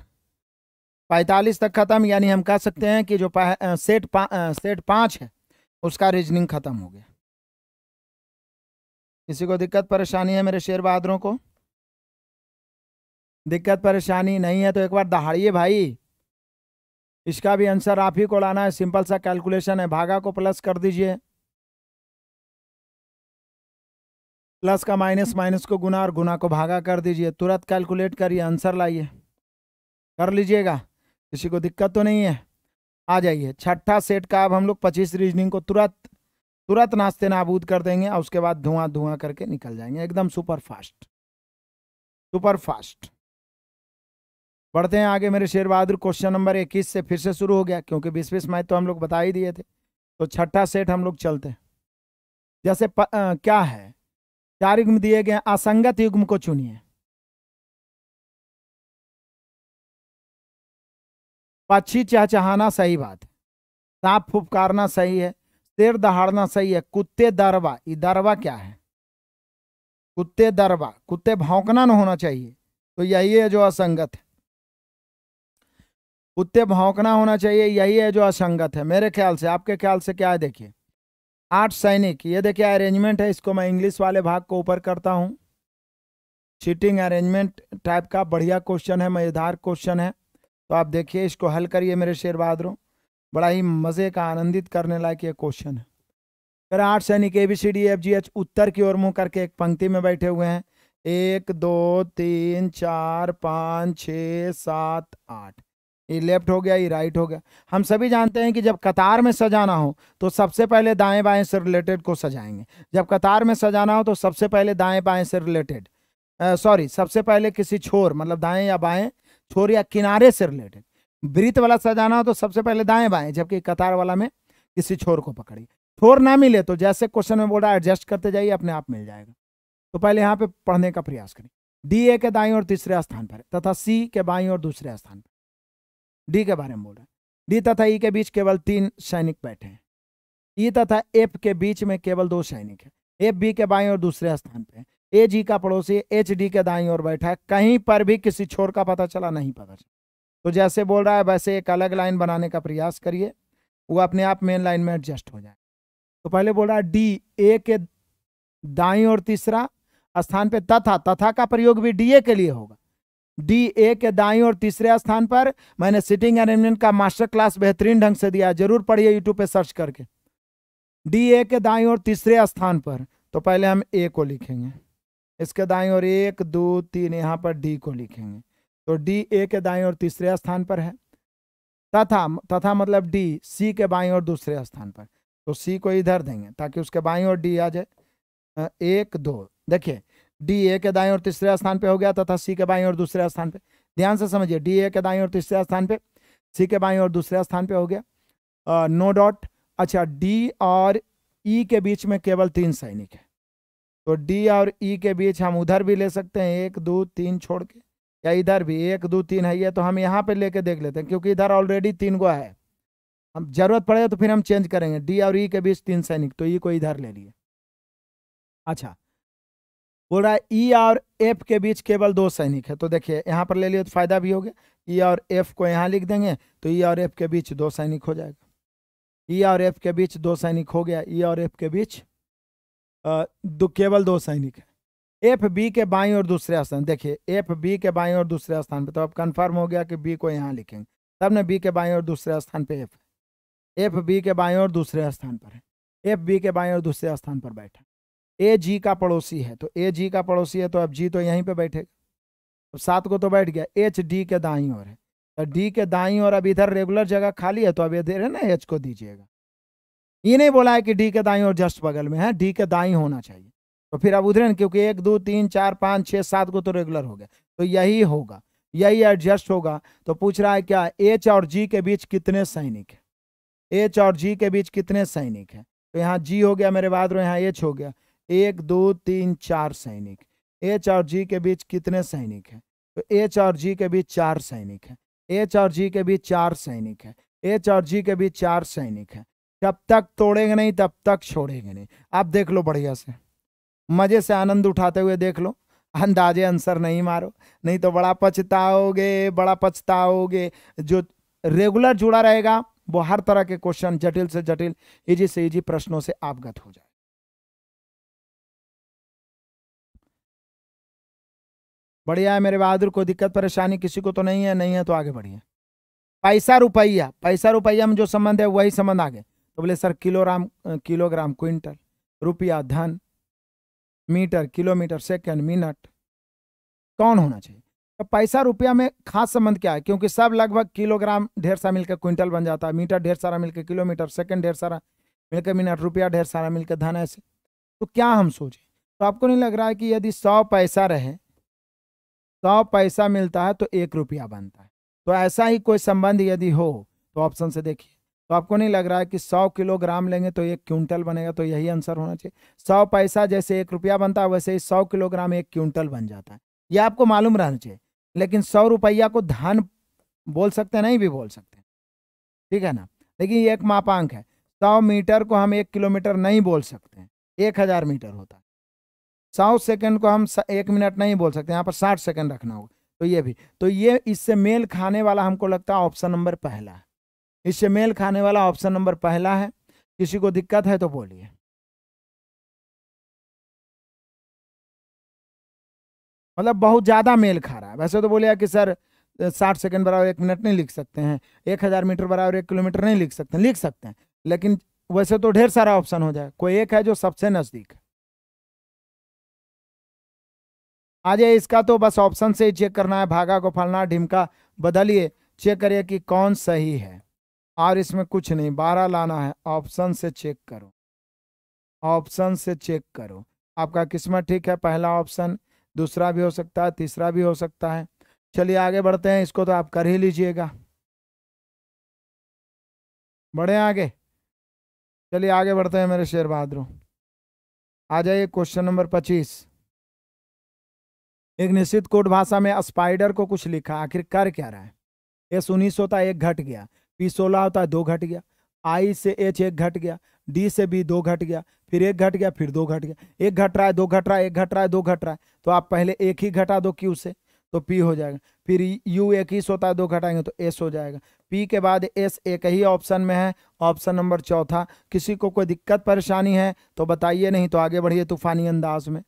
Speaker 2: पैंतालीस तक ख़त्म यानी हम कह सकते हैं कि जो पा, सेट पा, सेट पाँच है उसका रीजनिंग ख़त्म हो गया किसी को दिक्कत परेशानी है मेरे शेर बहादुरों को दिक्कत परेशानी नहीं है तो एक बार दहाड़िए भाई इसका भी आंसर आप ही को लाना है सिंपल सा कैलकुलेशन है भागा को प्लस कर दीजिए प्लस का माइनस माइनस को गुना और गुना को भागा कर दीजिए तुरंत कैलकुलेट करिए आंसर लाइए कर लीजिएगा किसी को दिक्कत तो नहीं है आ जाइए छठा सेट का अब हम लोग पच्चीस रीजनिंग को तुरंत तुरंत नाश्ते नाबूद कर देंगे और उसके बाद धुआं धुआं करके निकल जाएंगे एकदम सुपर फास्ट सुपर फास्ट बढ़ते हैं आगे मेरे शेर बहादुर क्वेश्चन नंबर इक्कीस से फिर से शुरू हो गया क्योंकि बीस बीस मैच तो हम लोग बता ही दिए थे तो
Speaker 1: छठा सेट हम लोग चलते हैं जैसे प, आ, क्या है चार युग्म दिए गए असंगत युग्म को चुनिए पक्षी चहचहाना सही बात है सांप फुफकारना सही
Speaker 2: है शेर दहाड़ना सही है कुत्ते दरवा ये दरवा क्या है कुत्ते दरवा कुत्ते भौंकना ना होना चाहिए तो यही है जो असंगत है कुत्ते भौंकना होना चाहिए यही है जो असंगत है मेरे ख्याल से आपके ख्याल से क्या है देखिए आठ सैनिक ये देखिए अरेंजमेंट है इसको मैं इंग्लिश वाले भाग को ऊपर करता हूँ चीटिंग अरेंजमेंट टाइप का बढ़िया क्वेश्चन है मज़ेदार क्वेश्चन है तो आप देखिए इसको हल करिए मेरे शेर बहादुरों बड़ा ही मज़े का आनंदित करने लायक ये क्वेश्चन है फिर आठ सैनिक A B C D F G H उत्तर की ओर मुंह करके एक पंक्ति में बैठे हुए हैं एक दो तीन चार पाँच छ सात आठ ये लेफ्ट हो गया ये राइट हो गया हम सभी जानते हैं कि जब कतार में सजाना हो तो सबसे पहले दाएं बाएं से रिलेटेड को सजाएंगे जब कतार में सजाना हो तो सबसे पहले दाएं बाएं से रिलेटेड सॉरी सबसे पहले किसी छोर मतलब दाएं या बाएं छोर या किनारे से रिलेटेड वृत वाला सजाना हो तो सबसे पहले दाएं बाएं जबकि कतार वाला में किसी छोर को पकड़िए छोर ना मिले तो जैसे क्वेश्चन में बोला एडजस्ट करते जाइए अपने आप मिल जाएगा तो पहले यहाँ पे पढ़ने का प्रयास करें डी ए के दाएं और तीसरे स्थान पर तथा सी के बाई और दूसरे स्थान पर डी के बारे में बोल रहे हैं डी तथा ई के बीच केवल तीन सैनिक बैठे हैं ई तथा एफ के बीच में केवल दो सैनिक है एफ बी के बाई और दूसरे स्थान पे है ए जी का पड़ोसी एच डी के दाई और बैठा है कहीं पर भी किसी छोर का पता चला नहीं पता चला तो जैसे बोल रहा है वैसे एक अलग लाइन बनाने का प्रयास करिए वो अपने आप मेन लाइन में एडजस्ट हो जाए तो पहले बोल रहा है डी ए के दाई और तीसरा स्थान पे तथा तथा का प्रयोग भी डी ए के लिए होगा डी ए के दाई और तीसरे स्थान पर मैंने सिटिंग अरेंजमेंट का मास्टर क्लास बेहतरीन ढंग से दिया जरूर पढ़िए यूट्यूब पे सर्च करके डी ए के दाई और तीसरे स्थान पर तो पहले हम ए को लिखेंगे इसके दाई और एक दो तीन यहाँ पर डी को लिखेंगे तो डी ए के दाई और तीसरे स्थान पर है तथा तथा मतलब डी सी के बाई और दूसरे स्थान पर तो सी को इधर देंगे ताकि उसके बाई और डी आ जाए एक दो देखिए डी ए के दाएं और तीसरे स्थान पे हो गया तथा सी के बाएं और दूसरे स्थान पे ध्यान से समझिए डी ए के दाएं और तीसरे स्थान पे सी के बाएं और दूसरे स्थान पे हो गया आ, नो डॉट अच्छा डी और ई के बीच में केवल तीन सैनिक है तो डी और ई के बीच हम उधर भी ले सकते हैं एक दो तीन छोड़ के या इधर भी एक दो तीन है ये तो हम यहाँ पे लेके देख लेते हैं क्योंकि इधर ऑलरेडी तीन गो है हम जरूरत पड़े तो फिर हम चेंज करेंगे डी और ई के बीच तीन सैनिक तो ई को इधर ले लिए अच्छा बोल रहा है ई e और एफ के बीच केवल दो सैनिक है तो देखिए यहाँ पर ले लिए तो फायदा भी हो गया ई e और एफ को यहाँ लिख देंगे तो ई e और एफ के बीच दो सैनिक हो जाएगा ई और एफ के बीच दो सैनिक हो गया ई और एफ के बीच दो केवल दो सैनिक है एफ बी के बाई और दूसरे स्थान देखिए एफ बी के बाई और दूसरे स्थान पर तो अब कन्फर्म हो गया कि बी को यहाँ लिखेंगे तब ने बी के बाई और दूसरे स्थान पर एफ एफ बी के बाई और दूसरे स्थान पर है एफ बी के बाई और दूसरे स्थान पर बैठा ए जी का पड़ोसी है तो ए जी का पड़ोसी है तो अब जी तो यहीं पे बैठेगा तो सात को तो बैठ गया एच डी के दाई और है तो डी के दाई और अब इधर रेगुलर जगह खाली है तो अब इधर है ना एच को दीजिएगा ये नहीं बोला है कि डी के दाई और जस्ट बगल में है डी के दाई होना चाहिए तो फिर अब उधर क्योंकि एक दो तीन चार पाँच छः सात को तो रेगुलर हो गया तो यही होगा यही एडजस्ट होगा तो पूछ रहा है क्या एच और जी के बीच कितने सैनिक है एच और जी के बीच कितने सैनिक है तो यहाँ जी हो गया मेरे बाद रो यहाँ एच हो गया एक दो तीन चार सैनिक एच और जी के बीच कितने सैनिक हैं तो एच और जी के बीच चार सैनिक हैं एच और जी के बीच चार सैनिक हैं एच और जी के बीच चार सैनिक हैं जब तक तोड़ेंगे नहीं तब तक छोड़ेंगे नहीं आप देख लो बढ़िया से मज़े से आनंद उठाते हुए देख लो अंदाजे आंसर नहीं मारो नहीं तो बड़ा पछताओगे बड़ा पछताओगे जो रेगुलर जुड़ा रहेगा वो हर तरह के क्वेश्चन जटिल से जटिल इजी
Speaker 1: से इजी प्रश्नों से अवगत हो जाए बढ़िया है मेरे बहादुर कोई दिक्कत परेशानी किसी को तो नहीं है नहीं है तो आगे
Speaker 2: बढ़िए पैसा रुपया पैसा रुपया में जो संबंध है वही संबंध आगे तो बोले सर किलोग्राम किलोग्राम क्विंटल रुपया धन मीटर किलोमीटर सेकंड मिनट कौन होना चाहिए तो पैसा रुपया में खास संबंध क्या है क्योंकि सब लगभग किलोग्राम ढेर सा मिलकर क्विंटल बन जाता है मीटर ढेर सारा मिलकर किलोमीटर सेकंड ढेर सारा मिलकर मिनट रुपया ढेर सारा मिलकर धन ऐसे तो क्या हम सोचें तो आपको नहीं लग रहा है कि यदि सौ पैसा रहे सौ पैसा मिलता है तो एक रुपया बनता है तो ऐसा ही कोई संबंध यदि हो तो ऑप्शन से देखिए तो आपको नहीं लग रहा है कि सौ किलोग्राम लेंगे तो एक क्विंटल बनेगा तो यही आंसर होना चाहिए सौ पैसा जैसे एक रुपया बनता है वैसे ही सौ किलोग्राम एक क्विंटल बन जाता है ये आपको मालूम रहना चाहिए लेकिन सौ रुपया को धान बोल सकते हैं नहीं भी बोल सकते ठीक है ना लेकिन ये एक मापांक है सौ मीटर को हम एक किलोमीटर नहीं बोल सकते हैं एक हज़ार मीटर होता सौ सेकंड को हम एक मिनट नहीं बोल सकते यहाँ पर साठ सेकंड रखना होगा तो ये भी तो ये इससे मेल खाने वाला हमको लगता है ऑप्शन नंबर पहला इससे मेल खाने वाला ऑप्शन नंबर पहला है किसी को
Speaker 1: दिक्कत है तो बोलिए मतलब बहुत ज़्यादा मेल खा रहा है वैसे तो बोलिए कि सर साठ सेकंड बराबर एक
Speaker 2: मिनट नहीं लिख सकते हैं एक हज़ार मीटर बराबर एक किलोमीटर नहीं लिख सकते लिख सकते हैं लेकिन वैसे तो ढेर सारा ऑप्शन हो जाए कोई एक है जो सबसे नज़दीक है आ जाए इसका तो बस ऑप्शन से ही चेक करना है भागा को फलना ढिमका बदलिए चेक करिए कि कौन सही है और इसमें कुछ नहीं बारह लाना है ऑप्शन से चेक करो ऑप्शन से चेक करो आपका किस्मत ठीक है पहला ऑप्शन दूसरा भी हो सकता है तीसरा भी हो सकता है चलिए आगे बढ़ते हैं इसको तो आप कर ही लीजिएगा
Speaker 1: बढ़े आगे चलिए आगे बढ़ते हैं मेरे शेर बहादुर आ जाइए क्वेश्चन नंबर पच्चीस
Speaker 2: एक निश्चित कोड भाषा में स्पाइडर को कुछ लिखा आखिर कर क्या रहा है एस उन्नीस होता है एक घट गया पी सोलह होता है दो घट गया आई से एच एक घट गया डी से बी दो घट गया फिर एक घट गया फिर दो घट गया एक घट रहा है दो घट रहा है एक घट रहा है दो घट रहा है तो आप पहले एक ही घटा दो क्यू से तो पी हो जाएगा फिर यू तो एक ही सोता है दो घटाएंगे तो एस हो जाएगा पी के बाद एस एक ही ऑप्शन में है ऑप्शन नंबर चौथा किसी को कोई दिक्कत परेशानी है तो बताइए नहीं तो आगे बढ़िए तूफानी अंदाज में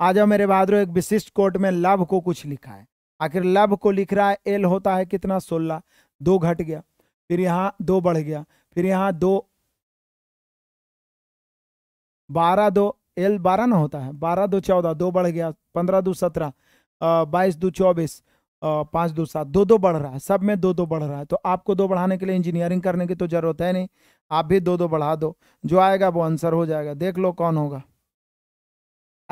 Speaker 2: आ जाओ मेरे बहादुर एक विशिष्ट कोट में लभ को कुछ लिखा है आखिर लभ को लिख रहा है एल होता है कितना सोलह दो घट गया फिर यहाँ दो बढ़ गया फिर यहाँ दो बारह दो एल बारह ना होता है बारह दो चौदह दो बढ़ गया पंद्रह दो सत्रह बाईस दो चौबीस पाँच दो सात दो दो बढ़ रहा है सब में दो दो बढ़ रहा है तो आपको दो बढ़ाने के लिए इंजीनियरिंग करने की तो जरूरत है नहीं आप भी दो दो बढ़ा दो जो आएगा वो आंसर हो जाएगा देख लो कौन होगा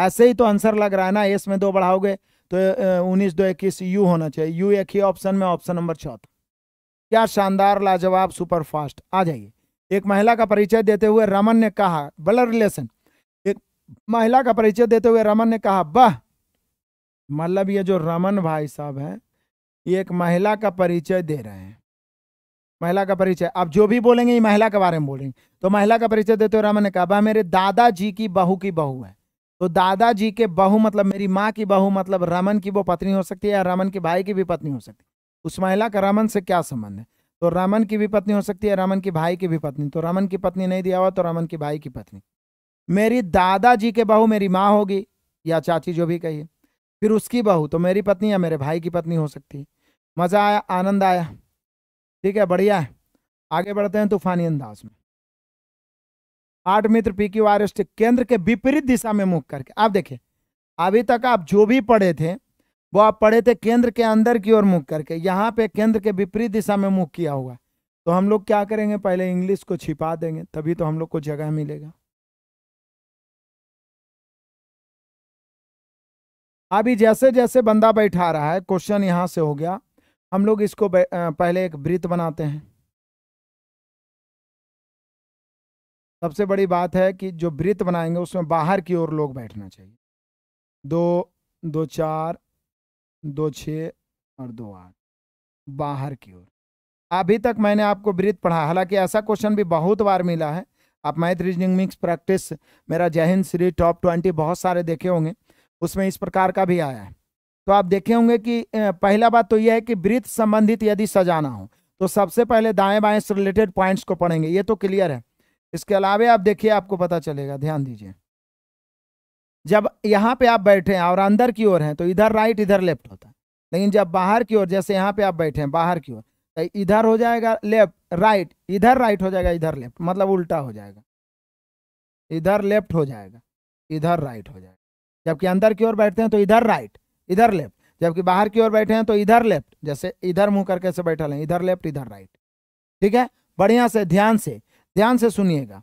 Speaker 2: ऐसे ही तो आंसर लग रहा है ना एस में दो बढ़ाओगे तो उन्नीस दो इक्कीस यू होना चाहिए यू एक ही ऑप्शन में ऑप्शन नंबर चौथा क्या शानदार लाजवाब सुपरफास्ट आ जाइए एक महिला का परिचय देते हुए रमन ने कहा ब्लड रिलेशन एक महिला का परिचय देते हुए रमन ने कहा वह मतलब ये जो रमन भाई साहब हैं ये एक महिला का परिचय दे रहे हैं महिला का परिचय आप जो भी बोलेंगे ये महिला के बारे में बोलेंगे तो महिला का परिचय देते हुए रमन ने कहा वह मेरे दादाजी की बहू की बहू है तो दादाजी के बहू मतलब मेरी माँ की बहू मतलब रमन की वो पत्नी हो सकती है या रमन के भाई की भी पत्नी हो सकती है उस महिला का रमन से क्या संबंध है तो रमन की भी पत्नी हो सकती है रमन की भाई की भी पत्नी तो रमन की पत्नी नहीं दिया हुआ तो रमन की भाई की पत्नी मेरी दादाजी के बहू मेरी माँ होगी या चाची जो भी कहिए फिर उसकी बहू तो मेरी पत्नी या मेरे भाई की पत्नी हो सकती है मज़ा आया आनंद आया ठीक है बढ़िया है आगे बढ़ते हैं तूफानी अंदाज में आठ मित्र पी क्यू आर एस्ट केंद्र के विपरीत दिशा में मुख करके आप देखिए अभी तक आप जो भी पढ़े थे वो आप पढ़े थे केंद्र के अंदर की ओर मुख करके यहाँ पे केंद्र के विपरीत दिशा में मुख किया हुआ तो हम लोग क्या करेंगे पहले इंग्लिश को छिपा देंगे तभी तो हम लोग को जगह
Speaker 1: मिलेगा अभी जैसे जैसे बंदा बैठा रहा है क्वेश्चन यहाँ से हो गया हम लोग इसको
Speaker 2: पहले एक वृत्त बनाते हैं सबसे बड़ी बात है कि जो वृत्त बनाएंगे उसमें बाहर की ओर लोग बैठना चाहिए दो दो चार दो छ और दो आठ बाहर की ओर अभी तक मैंने आपको वृत्त पढ़ा हालांकि ऐसा क्वेश्चन भी बहुत बार मिला है आप मैथ रीजनिंग मिक्स प्रैक्टिस मेरा जहन श्री टॉप ट्वेंटी बहुत सारे देखे होंगे उसमें इस प्रकार का भी आया है तो आप देखे होंगे कि पहला बात तो यह है कि वृत्त संबंधित यदि सजाना हो तो सबसे पहले दाएं बाएं से रिलेटेड पॉइंट्स को पढ़ेंगे ये तो क्लियर है इसके अलावा आप देखिए आपको पता चलेगा ध्यान दीजिए जब यहाँ पे आप बैठे हैं और अंदर की ओर हैं तो इधर राइट इधर लेफ्ट होता है लेकिन जब बाहर की ओर जैसे यहाँ पे आप बैठे हैं बाहर की ओर तो इधर हो जाएगा लेफ्ट राइट इधर राइट हो जाएगा इधर लेफ्ट मतलब उल्टा हो जाएगा इधर लेफ्ट हो जाएगा इधर राइट हो जाएगा जबकि अंदर की ओर बैठते हैं तो इधर राइट इधर लेफ्ट जबकि बाहर की ओर बैठे हैं तो इधर लेफ्ट जैसे इधर मुंह करके से बैठा लें इधर लेफ्ट इधर राइट ठीक है बढ़िया से ध्यान से ध्यान से सुनिएगा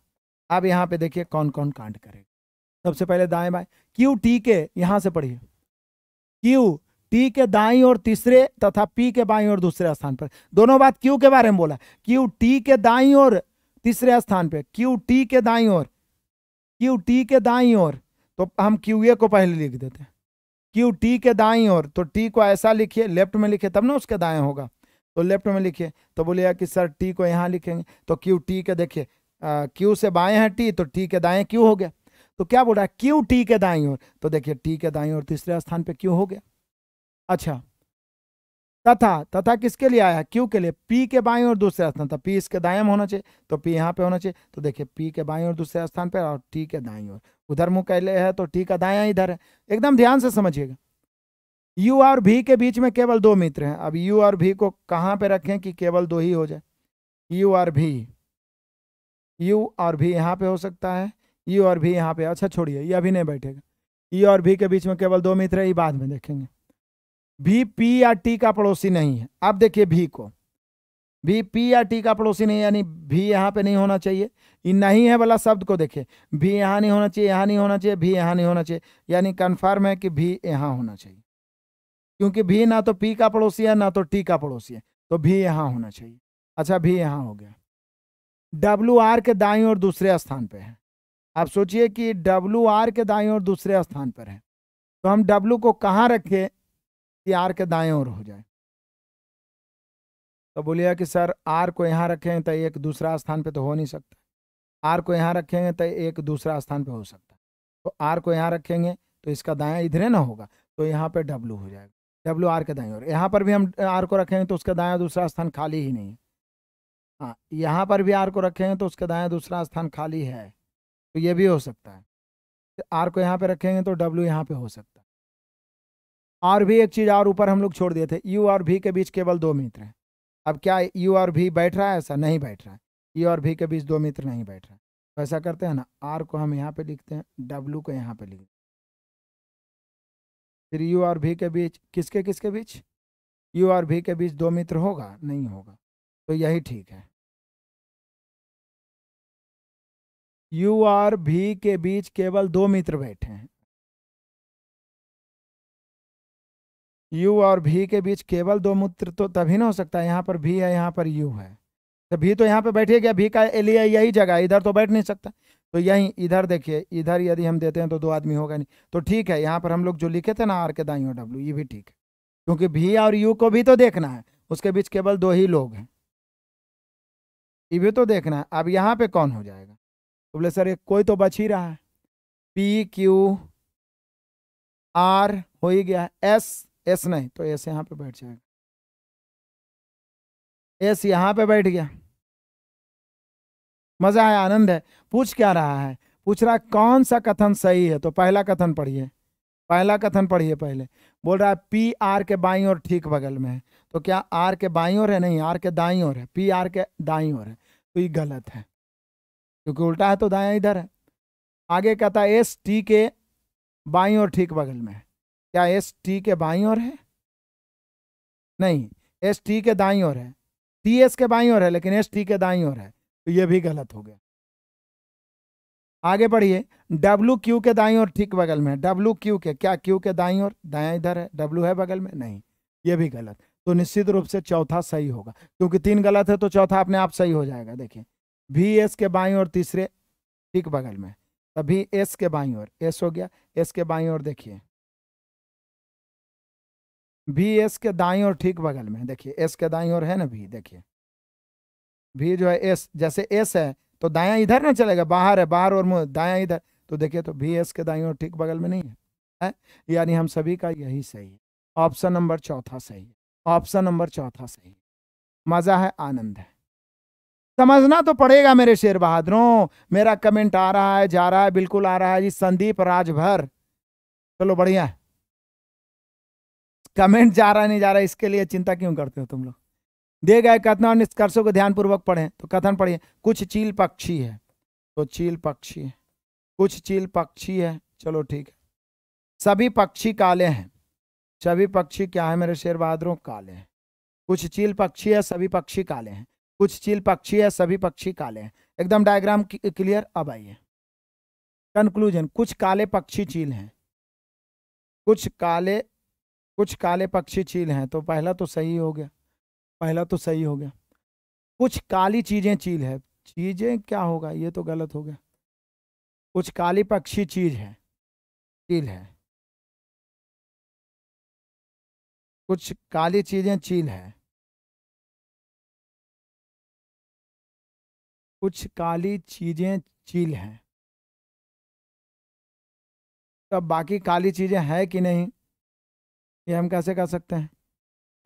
Speaker 2: अब यहाँ पे देखिए कौन कौन कांड करेगा सबसे पहले दाएं बाएं क्यू टी के यहाँ से पढ़िए क्यू टी के दाई और तीसरे तथा पी के बाई और दूसरे स्थान पर दोनों बात क्यू के बारे में बोला क्यू टी के दाई और तीसरे स्थान पर क्यू टी के दाई और क्यू टी के दाई और तो हम क्यू ए को पहले लिख देते हैं क्यू टी के दाई और तो टी को ऐसा लिखिए लेफ्ट में लिखिए तब ना उसके दाएं होगा तो लेफ्ट में लिखिए तो बोलिएगा कि सर टी को यहाँ लिखेंगे तो क्यू टी के देखिए क्यू से बाएं है टी तो टी के दाएं क्यू हो गया तो क्या बोल रहा है क्यू टी के दाई ओर तो देखिए टी के दाई ओर तीसरे स्थान पे क्यू हो गया अच्छा तथा तथा किसके लिए आया क्यू के लिए पी के बाई और दूसरे स्थान था तो पी इसके दाएं में होना चाहिए तो पी यहाँ पे होना चाहिए तो देखिए पी के बाई और दूसरे स्थान पर और टी के दाई ओर उधर मुँह कहले है तो टी का दाया इधर है एकदम ध्यान से समझिएगा यू और भी के बीच में केवल दो मित्र हैं अब यू और भी को कहाँ पे रखें कि केवल दो ही हो जाए यू और भी यू और भी यहाँ पे हो सकता है यू और भी यहाँ पे अच्छा छोड़िए ये अभी नहीं बैठेगा यू और भी के बीच में केवल दो मित्र है ये बाद में देखेंगे भी पी या टी का पड़ोसी नहीं है अब देखिए भी को भी पी या टी का पड़ोसी नहीं यानी भी यहाँ पे नहीं होना चाहिए ये नहीं है वाला शब्द को देखिए भी यहाँ नहीं होना चाहिए यहाँ नहीं होना चाहिए भी यहाँ नहीं होना चाहिए यानी कन्फर्म है कि भी यहाँ होना चाहिए क्योंकि भी ना तो पी का पड़ोसी है ना तो टी का पड़ोसी है तो भी यहाँ होना चाहिए अच्छा भी यहाँ हो गया डब्ल्यू आर के दाई और दूसरे स्थान पर है आप सोचिए कि डब्ल्यू आर के दाई और दूसरे स्थान पर है तो हम डब्ल्यू को कहाँ रखें कि आर के दाएँ और हो जाए तो बोलिए कि सर आर तो तो को यहाँ रखेंगे तो एक दूसरा स्थान पर तो हो नहीं सकता आर को यहाँ रखेंगे तो एक दूसरा स्थान पर हो सकता है तो आर को यहाँ रखेंगे तो इसका दाया इधर ना होगा तो यहाँ पे डब्लू हो जाएगा डब्ल्यू आर के दाएं और यहाँ पर भी हम आर को रखेंगे तो उसका दाया दूसरा स्थान खाली ही नहीं है हाँ यहाँ पर भी आर को रखेंगे तो उसका दाया दूसरा स्थान खाली है तो ये भी हो सकता है आर को यहाँ पे रखेंगे तो डब्ल्यू यहाँ पे हो सकता है और भी एक चीज़ और ऊपर हम लोग छोड़ दिए थे यू और भी के बीच केवल दो मित्र हैं अब क्या यू और भी बैठ रहा है ऐसा नहीं बैठ रहा है यू और भी के बीच दो मित्र नहीं बैठ रहा है तो ऐसा करते हैं ना आर को हम यहाँ पे लिखते हैं डब्ल्यू को यहाँ पे लिखते हैं
Speaker 1: फिर यू और भी के बीच किसके किसके बीच यू और भी के बीच दो मित्र होगा नहीं होगा तो यही ठीक है यू और भी के बीच केवल दो मित्र बैठे हैं
Speaker 2: यू और भी के बीच केवल दो मित्र तो तभी ना हो सकता है यहां पर भी है यहां पर यू है तो भी तो यहां पर बैठे गया भी का लिए यही जगह इधर तो बैठ नहीं सकता तो यहीं इधर देखिए इधर यदि हम देते हैं तो दो आदमी होगा नहीं तो ठीक है यहाँ पर हम लोग जो लिखे थे ना आर के दाई डब्ल्यू ये भी ठीक है क्योंकि भी और यू को भी तो देखना है उसके बीच केवल दो ही लोग हैं ये भी तो देखना है अब यहाँ पे कौन हो जाएगा तो बोले सर एक कोई तो बच ही रहा है पी क्यू आर
Speaker 1: हो ही गया एस एस नहीं तो एस यहाँ पे बैठ जाएगा एस यहाँ पे बैठ गया मजा है आनंद है पूछ क्या
Speaker 2: रहा है पूछ रहा है कौन सा कथन सही है तो पहला कथन पढ़िए पहला कथन पढ़िए पहले बोल रहा है पी आर के बाई और ठीक बगल में है तो क्या आर के बाई और है नहीं आर के दाई और है पी आर के दाई और है तो ये गलत है क्योंकि उल्टा है तो दाया इधर है आगे कहता है एस टी के बाई और ठीक बगल में है क्या एस टी के बाई और है नहीं एस टी के दाई और है टी एस के बाई और है लेकिन एस टी के दाई और है तो ये भी गलत हो गया आगे बढ़िए डब्लू क्यू के दाई और ठीक बगल में डब्ल्यू क्यू के क्या क्यू के दाई और दाया इधर है डब्ल्यू है बगल में नहीं ये भी गलत तो निश्चित रूप से चौथा सही होगा क्योंकि तीन गलत है तो चौथा अपने आप सही हो जाएगा देखिए भी एस के बाई और तीसरे ठीक बगल में तभी तो एस के बाई और एस हो गया एस के बाई और देखिए भी एस के दाई और ठीक बगल में देखिए एस के दाई और है ना भी देखिए भी जो है एस जैसे एस है तो दाया इधर ना चलेगा बाहर है बाहर और मुंह दाया इधर तो देखिए तो भी एस के दाई और ठीक बगल में नहीं है, है? यानी हम सभी का यही सही है ऑप्शन नंबर चौथा सही है ऑप्शन नंबर चौथा सही है मजा है आनंद है समझना तो पड़ेगा मेरे शेर बहादुरों मेरा कमेंट आ रहा है जा रहा है बिल्कुल आ रहा है जी संदीप राजभर चलो बढ़िया है कमेंट जा रहा है नहीं जा रहा है इसके लिए चिंता क्यों करते हो तुम लोग दिए गए कथन और निष्कर्षों को ध्यानपूर्वक पढ़ें तो कथन पढ़िए कुछ चील पक्षी है तो चील पक्षी है कुछ चील पक्षी है चलो ठीक है सभी पक्षी काले हैं सभी पक्षी क्या है मेरे शेर बहादुरों काले हैं कुछ चील पक्षी है सभी पक्षी काले हैं कुछ चील पक्षी है सभी पक्षी काले हैं एकदम डायग्राम क्लियर अब आइए कंक्लूजन कुछ काले पक्षी चील हैं कुछ काले कुछ काले पक्षी चील हैं तो पहला तो सही हो गया पहला तो सही हो गया कुछ काली चीज़ें चील है चीज़ें क्या होगा ये तो गलत हो गया
Speaker 1: कुछ काली पक्षी चीज है चील है कुछ काली चीज़ें चील है कुछ काली चीज़ें चील हैं तब बाकी काली चीज़ें हैं कि नहीं
Speaker 2: ये हम कैसे कह सकते हैं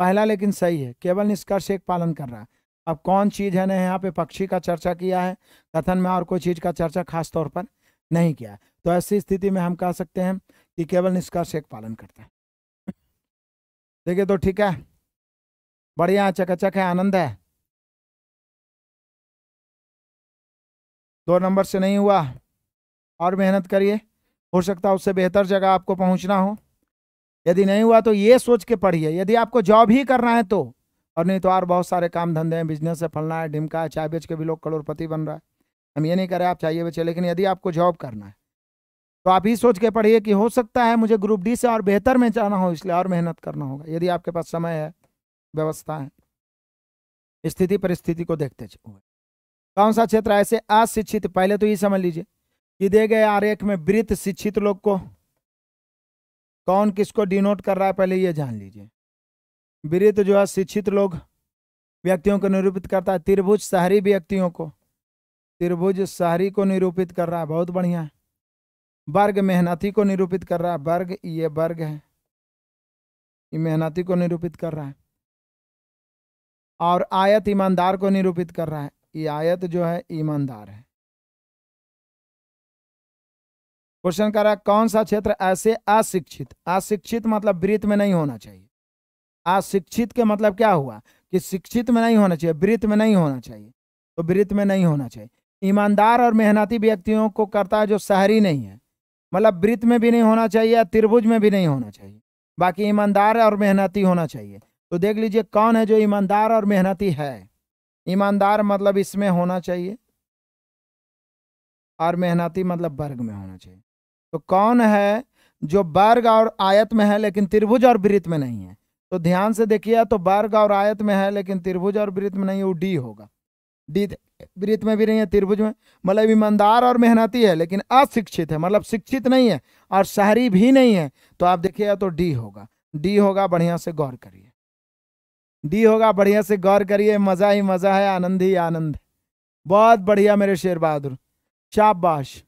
Speaker 2: पहला लेकिन सही है केवल निष्कर्ष एक पालन कर रहा है अब कौन चीज़ है ना यहाँ पे पक्षी का चर्चा किया है कथन में और कोई चीज़ का चर्चा खास तौर पर नहीं किया तो ऐसी स्थिति में हम कह सकते हैं कि केवल निष्कर्ष एक पालन करता है
Speaker 1: देखिए तो ठीक है बढ़िया चकाचक है आनंद है दो नंबर से नहीं हुआ और मेहनत करिए हो सकता है उससे बेहतर जगह आपको पहुंचना हो
Speaker 2: यदि नहीं हुआ तो ये सोच के पढ़िए यदि आपको जॉब ही करना है तो और नहीं तो और बहुत सारे काम धंधे हैं बिजनेस से फलना है ढिमका है चाय बेच के भी लोग करोड़पति बन रहा है हम ये नहीं करें आप चाहिए बेचे लेकिन यदि आपको जॉब करना है तो आप ही सोच के पढ़िए कि हो सकता है मुझे ग्रुप डी से और बेहतर में जाना हो इसलिए और मेहनत करना होगा यदि आपके पास समय है व्यवस्था है स्थिति परिस्थिति को देखते हुए कौन सा क्षेत्र ऐसे अशिक्षित पहले तो ये समझ लीजिए कि दे गए आरेख में वृत्त शिक्षित लोग को कौन किसको डिनोट कर रहा है पहले ये जान लीजिए वृत्त जो है शिक्षित लोग व्यक्तियों को निरूपित करता है त्रिभुज शहरी व्यक्तियों को त्रिभुज शहरी को निरूपित कर रहा है बहुत बढ़िया है वर्ग मेहनती को निरूपित कर रहा है वर्ग ये वर्ग है ये मेहनती को निरूपित कर रहा है और आयत ईमानदार को निरूपित कर रहा है ये आयत जो है ईमानदार है क्वेश्चन कह रहा है कौन सा क्षेत्र ऐसे अशिक्षित अशिक्षित मतलब वृत्त में नहीं होना चाहिए अशिक्षित के मतलब क्या हुआ कि शिक्षित में नहीं होना चाहिए वृत्त में नहीं होना चाहिए तो वृत्त में नहीं होना चाहिए ईमानदार और मेहनती व्यक्तियों को करता है जो शहरी नहीं है मतलब वृत्त में भी नहीं होना चाहिए या त्रिभुज में भी नहीं होना चाहिए बाकी ईमानदार और मेहनती होना चाहिए तो देख लीजिए कौन है जो ईमानदार और मेहनती है ईमानदार मतलब इसमें होना चाहिए और मेहनती मतलब वर्ग में होना चाहिए तो कौन है जो वर्ग और आयत में है लेकिन त्रिभुज और वृत्त में नहीं है तो ध्यान से देखिए तो वर्ग और आयत में है लेकिन त्रिभुज और वृत्त में नहीं वो डी होगा डी वृत्त में भी नहीं है त्रिभुज में मतलब ईमानदार और मेहनती है लेकिन अशिक्षित है मतलब शिक्षित नहीं है और शहरी भी नहीं है तो आप देखिए तो डी होगा डी होगा बढ़िया से गौर करिए डी होगा बढ़िया से गौर करिए मज़ा ही मज़ा है आनंद ही आनंद बहुत बढ़िया मेरे शेर बहादुर शाबाश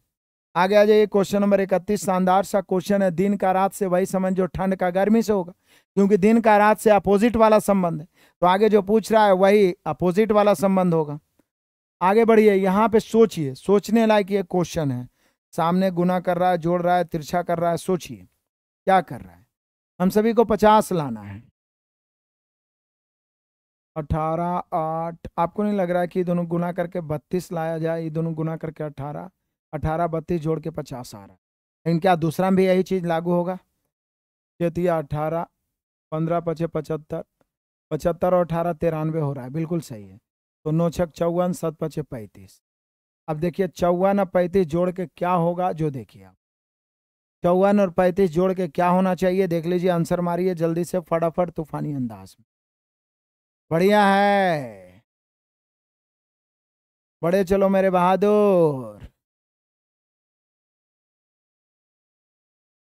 Speaker 2: आगे आ जाइए क्वेश्चन नंबर इकतीस शानदार सा क्वेश्चन है दिन का रात से वही संबंध जो ठंड का गर्मी से होगा क्योंकि दिन का रात से अपोजिट वाला संबंध है तो आगे जो पूछ रहा है वही अपोजिट वाला संबंध होगा आगे बढ़िए यहाँ पे सोचिए सोचने लायक ये क्वेश्चन है सामने गुना कर रहा है जोड़ रहा है तिरछा कर रहा है सोचिए क्या कर रहा है हम सभी को पचास लाना है अठारह आठ आपको नहीं लग रहा है कि दोनों गुना करके बत्तीस लाया जाए ये दोनों गुना करके अठारह अठारह बत्तीस जोड़ के पचास आ रहा है लेकिन क्या दूसरा में भी यही चीज़ लागू होगा चेती तो अठारह पंद्रह पचे पचहत्तर पचहत्तर और अठारह तिरानवे हो रहा है बिल्कुल सही है तो नौ छक चौवन सत पचे पैंतीस अब देखिए चौवन और पैंतीस जोड़ के क्या होगा जो देखिए आप चौवन और पैंतीस जोड़ के क्या होना चाहिए देख लीजिए आंसर मारिए जल्दी से फटाफट तूफानी अंदाज में बढ़िया है
Speaker 1: बड़े चलो मेरे बहादुर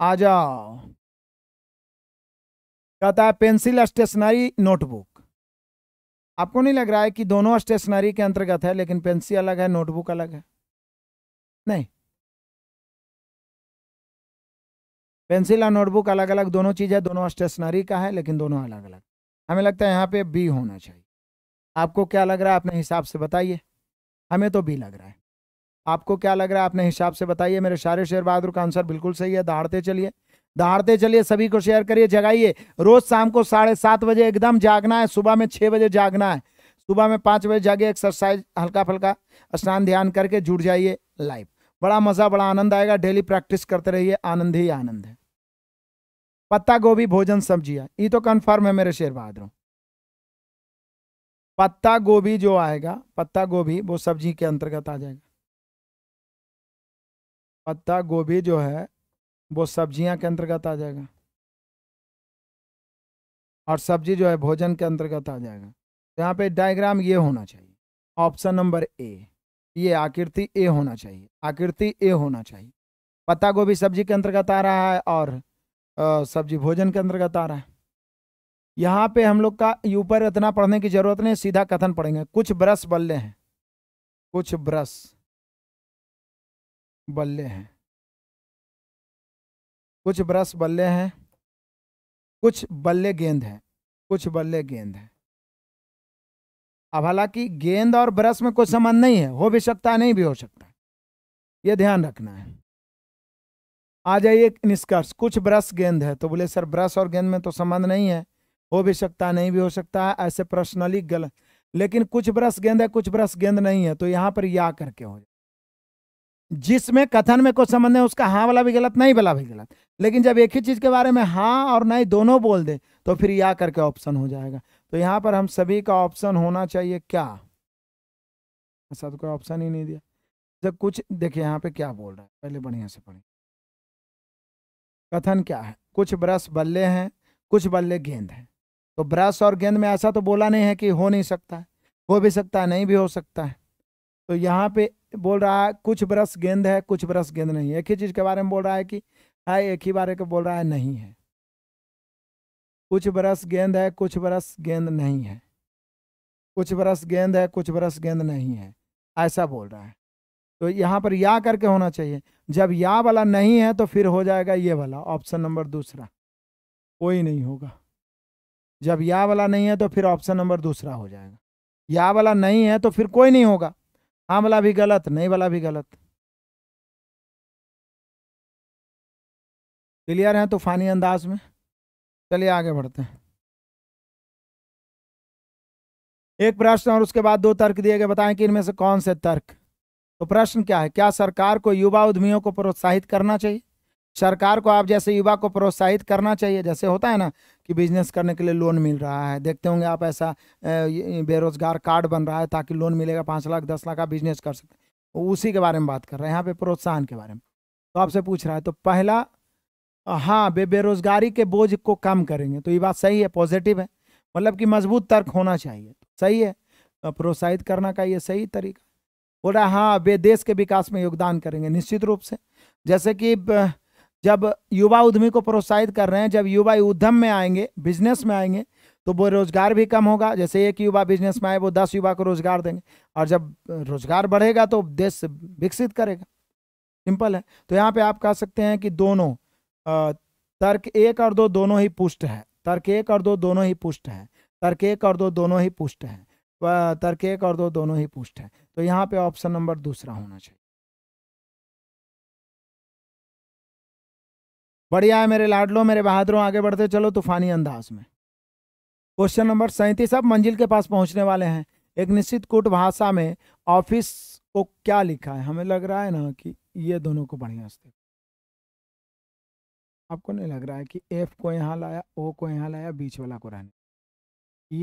Speaker 1: आ जाओ कहता है पेंसिल स्टेशनरी नोटबुक आपको नहीं लग
Speaker 2: रहा है कि दोनों स्टेशनरी के अंतर्गत है लेकिन पेंसिल अलग है नोटबुक अलग है
Speaker 1: नहीं पेंसिल और नोटबुक अलग अलग दोनों चीज़ है दोनों स्टेशनरी का है लेकिन दोनों अलग अलग हमें लगता है यहाँ पे बी होना चाहिए
Speaker 2: आपको क्या लग रहा है अपने हिसाब से बताइए हमें तो बी लग रहा है आपको क्या लग रहा है अपने हिसाब से बताइए मेरे सारे शेर बहादुर का आंसर बिल्कुल सही है दहाड़ते चलिए दहाड़ते चलिए सभी को शेयर करिए जगाइए रोज शाम को साढ़े सात बजे एकदम जागना है सुबह में छह बजे जागना है सुबह में पांच बजे जागे एक्सरसाइज हल्का फल्का स्नान ध्यान करके जुड़ जाइए लाइव बड़ा मज़ा बड़ा आनंद आएगा डेली प्रैक्टिस करते रहिए आनंद ही आनंद है पत्ता गोभी भोजन सब्जियाँ ये तो कन्फर्म है मेरे शेर बहादुर पत्ता गोभी जो आएगा पत्ता गोभी वो सब्जी के अंतर्गत आ जाएगा पत्ता गोभी जो है वो सब्जियां के अंतर्गत आ जाएगा और सब्जी जो है भोजन के अंतर्गत आ जाएगा तो यहाँ पे डायग्राम ये होना चाहिए ऑप्शन नंबर ए ये आकृति ए होना चाहिए आकृति ए होना चाहिए पत्ता गोभी सब्जी के अंतर्गत आ रहा है और सब्जी भोजन के अंतर्गत आ रहा है यहाँ पे हम लोग का ऊपर इतना पढ़ने की जरूरत नहीं सीधा कथन
Speaker 1: पढ़ेंगे कुछ ब्रश बल्ले हैं कुछ ब्रश बल्ले हैं कुछ ब्रश बल्ले हैं कुछ बल्ले गेंद हैं कुछ बल्ले गेंद हैं
Speaker 2: अब हालांकि गेंद और ब्रश में कोई संबंध नहीं है हो भी सकता है नहीं भी हो सकता ये ध्यान रखना है आ जाइए निष्कर्ष कुछ ब्रश गेंद है तो बोले सर ब्रश और गेंद में तो संबंध नहीं है हो भी सकता है नहीं भी हो सकता है ऐसे पर्सनली गलत लेकिन कुछ ब्रश गेंद है कुछ ब्रश गेंद नहीं है तो यहाँ पर या करके हो जाए जिसमें कथन में कुछ संबंध है उसका हाँ वाला भी गलत नहीं वाला भी गलत लेकिन जब एक ही चीज़ के बारे में हाँ और नहीं दोनों बोल दे तो फिर या करके ऑप्शन हो जाएगा तो यहां पर हम सभी का ऑप्शन होना चाहिए क्या ऐसा तो कोई ऑप्शन ही नहीं दिया जब तो कुछ देखिए यहाँ पे क्या बोल रहा है पहले बढ़िया से पढ़े कथन क्या है कुछ ब्रश बल्ले हैं कुछ बल्ले गेंद हैं तो ब्रश और गेंद में ऐसा तो बोला नहीं है कि हो नहीं सकता हो भी सकता है नहीं भी हो सकता है तो यहाँ पे बोल रहा है कुछ ब्रश गेंद है कुछ ब्रश गेंद नहीं है एक ही चीज़ के बारे में बोल रहा है कि है हाँ, एक ही बारे में बोल रहा है नहीं है कुछ ब्रश गेंद है कुछ ब्रश गेंद नहीं है कुछ ब्रश गेंद है कुछ ब्रश गेंद नहीं है ऐसा बोल रहा है तो यहाँ पर या करके होना चाहिए जब या वाला नहीं है तो फिर हो जाएगा ये वाला ऑप्शन नंबर दूसरा कोई नहीं होगा जब या वाला नहीं है तो फिर ऑप्शन नंबर दूसरा हो जाएगा या वाला नहीं है तो फिर कोई नहीं होगा हाँ वाला भी गलत नहीं वाला भी गलत
Speaker 1: क्लियर है तूफानी अंदाज में चलिए आगे बढ़ते हैं एक प्रश्न
Speaker 2: और उसके बाद दो तर्क दिए गए बताएं कि इनमें से कौन से तर्क तो प्रश्न क्या है क्या सरकार को युवा उद्यमियों को प्रोत्साहित करना चाहिए सरकार को आप जैसे युवा को प्रोत्साहित करना चाहिए जैसे होता है ना कि बिजनेस करने के लिए लोन मिल रहा है देखते होंगे आप ऐसा बेरोजगार कार्ड बन रहा है ताकि लोन मिलेगा पाँच लाख दस लाख का बिजनेस कर सकते उसी के बारे में बात कर रहे हैं यहाँ पे प्रोत्साहन के बारे में तो आपसे पूछ रहा है तो पहला हाँ बे बेरोजगारी के बोझ को कम करेंगे तो ये बात सही है पॉजिटिव है मतलब कि मजबूत तर्क होना चाहिए सही है प्रोत्साहित करना का ये सही तरीका बोल रहा हाँ वे देश के विकास में योगदान करेंगे निश्चित रूप से जैसे कि जब युवा उद्यमी को प्रोत्साहित कर रहे हैं जब युवा उद्यम में आएंगे बिजनेस में आएंगे तो वो रोजगार भी कम होगा जैसे एक युवा बिजनेस में आए वो दस युवा को रोजगार देंगे और जब रोजगार बढ़ेगा तो देश विकसित करेगा सिंपल है तो यहाँ पे आप कह सकते हैं कि दोनों तर्क एक और दो दोनों ही पुष्ट है तर्क एक और दो दोनों ही पुष्ट है तर्क एक और दो दोनों ही पुष्ट है तर्क एक और दो दोनों ही पुष्ट है तो यहाँ पे ऑप्शन नंबर दूसरा होना चाहिए बढ़िया है मेरे लाडलो मेरे बहादुरों आगे बढ़ते चलो तूफानी अंदाज में क्वेश्चन नंबर सैंतीस अब मंजिल के पास पहुंचने वाले हैं एक निश्चित कूट भाषा में ऑफिस को क्या लिखा है हमें लग रहा है ना कि ये दोनों को बढ़िया से आपको नहीं लग रहा है कि एफ को यहाँ लाया ओ को यहाँ लाया बीच वाला को रहने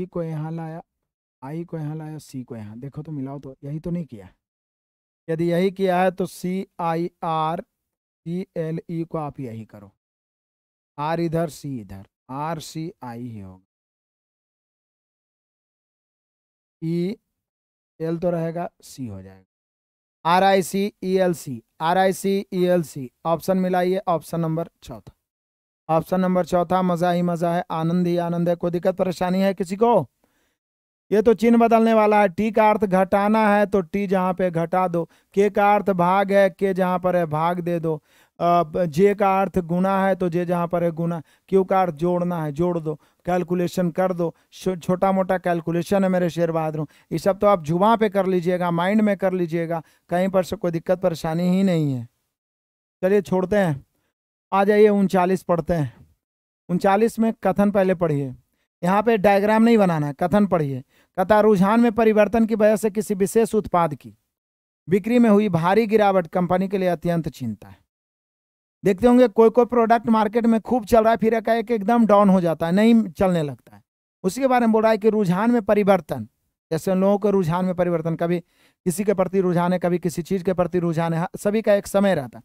Speaker 2: ई e को यहाँ लाया आई को यहाँ लाया सी को यहाँ देखो तो मिलाओ तो यही तो नहीं किया यदि यही किया है तो सी I
Speaker 1: R C L E को आप यही करो आर इधर सी इधर आर सी आई ही होगा ई e एल तो रहेगा सी हो जाएगा R I C E L C R I
Speaker 2: C E L C option मिलाइए ऑप्शन नंबर चौथा ऑप्शन नंबर चौथा मज़ा ही मज़ा है आनंद ही आनंद है कोई दिक्कत परेशानी है किसी को ये तो चिन्ह बदलने वाला है टी का अर्थ घटाना है तो टी जहाँ पे घटा दो के का अर्थ भाग है के जहाँ पर है भाग दे दो जे का अर्थ गुना है तो जे जहाँ पर है गुना क्यू का अर्थ जोड़ना है जोड़ दो कैलकुलेशन कर दो छोटा मोटा कैलकुलेशन है मेरे शेर बहादुर ये सब तो आप जुबा पे कर लीजिएगा माइंड में कर लीजिएगा कहीं पर से कोई दिक्कत परेशानी ही नहीं है चलिए छोड़ते हैं आ जाइए उनचालीस पढ़ते हैं उनचालीस में कथन पहले पढ़िए यहाँ पे डायग्राम नहीं बनाना है कथन पढ़िए तथा रुझान में परिवर्तन की वजह से किसी विशेष उत्पाद की बिक्री में हुई भारी गिरावट कंपनी के लिए अत्यंत चिंता है देखते होंगे कोई कोई प्रोडक्ट मार्केट में खूब चल रहा है फिर एक एकदम डाउन हो जाता है नहीं चलने लगता है उसके बारे में बोल रहा है कि रुझान में परिवर्तन जैसे लोगों के रुझान में परिवर्तन कभी किसी के प्रति रुझान है कभी किसी चीज़ के प्रति रुझान है सभी का एक समय रहता है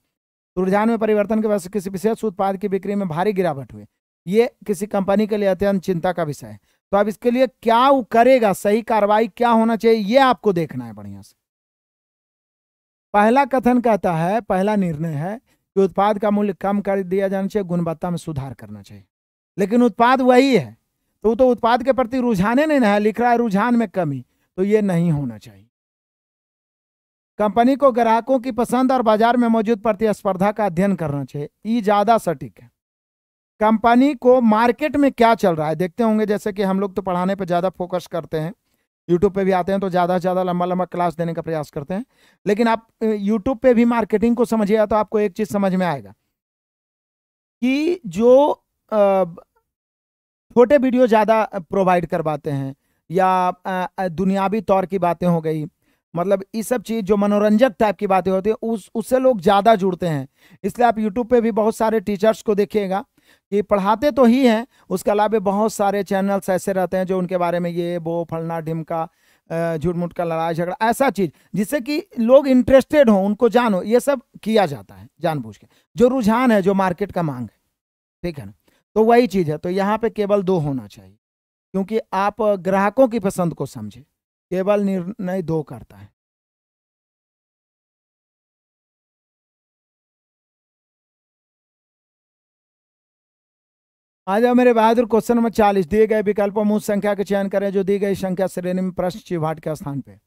Speaker 2: तो रुझान में परिवर्तन की वजह से किसी विशेष उत्पाद की बिक्री में भारी गिरावट हुई ये किसी कंपनी के लिए अत्यंत चिंता का विषय है तो अब इसके लिए क्या वो करेगा सही कार्रवाई क्या होना चाहिए ये आपको देखना है बढ़िया से पहला कथन कहता है पहला निर्णय है कि उत्पाद का मूल्य कम कर दिया जाना चाहिए गुणवत्ता में सुधार करना चाहिए लेकिन उत्पाद वही है तो तो उत्पाद के प्रति रुझाने नहीं है लिख रहा है रुझान में कमी तो ये नहीं होना चाहिए कंपनी को ग्राहकों की पसंद और बाजार में मौजूद प्रतिस्पर्धा का अध्ययन करना चाहिए ये ज्यादा सटीक है कंपनी को मार्केट में क्या चल रहा है देखते होंगे जैसे कि हम लोग तो पढ़ाने पर ज़्यादा फोकस करते हैं यूट्यूब पे भी आते हैं तो ज़्यादा से ज़्यादा लंबा लंबा क्लास देने का प्रयास करते हैं लेकिन आप यूट्यूब पे भी मार्केटिंग को समझिएगा तो आपको एक चीज़ समझ में आएगा कि जो छोटे वीडियो ज़्यादा प्रोवाइड करवाते हैं या दुनियावी तौर की बातें हो गई मतलब ये सब चीज़ जो मनोरंजक टाइप की बातें होती है उस उससे लोग ज़्यादा जुड़ते हैं इसलिए आप यूट्यूब पर भी बहुत सारे टीचर्स को देखिएगा कि पढ़ाते तो ही हैं उसके अलावा बहुत सारे चैनल्स ऐसे रहते हैं जो उनके बारे में ये वो फलना ढिमका झूठ मूठ का लड़ाई झगड़ा ऐसा चीज जिससे कि लोग इंटरेस्टेड हों उनको जानो ये सब किया जाता है जानबूझ के जो रुझान है जो मार्केट का मांग है ठीक है ना तो वही चीज़ है तो
Speaker 1: यहाँ पे केवल दो होना चाहिए क्योंकि आप ग्राहकों की पसंद को समझे केवल निर्णय दो करता है आ जाओ मेरे बहादुर क्वेश्चन नंबर चालीस दिए गए विकल्पों में संख्या का चयन करें जो दी गई संख्या श्रेणी में प्रश्न चिवाट
Speaker 2: के स्थान पे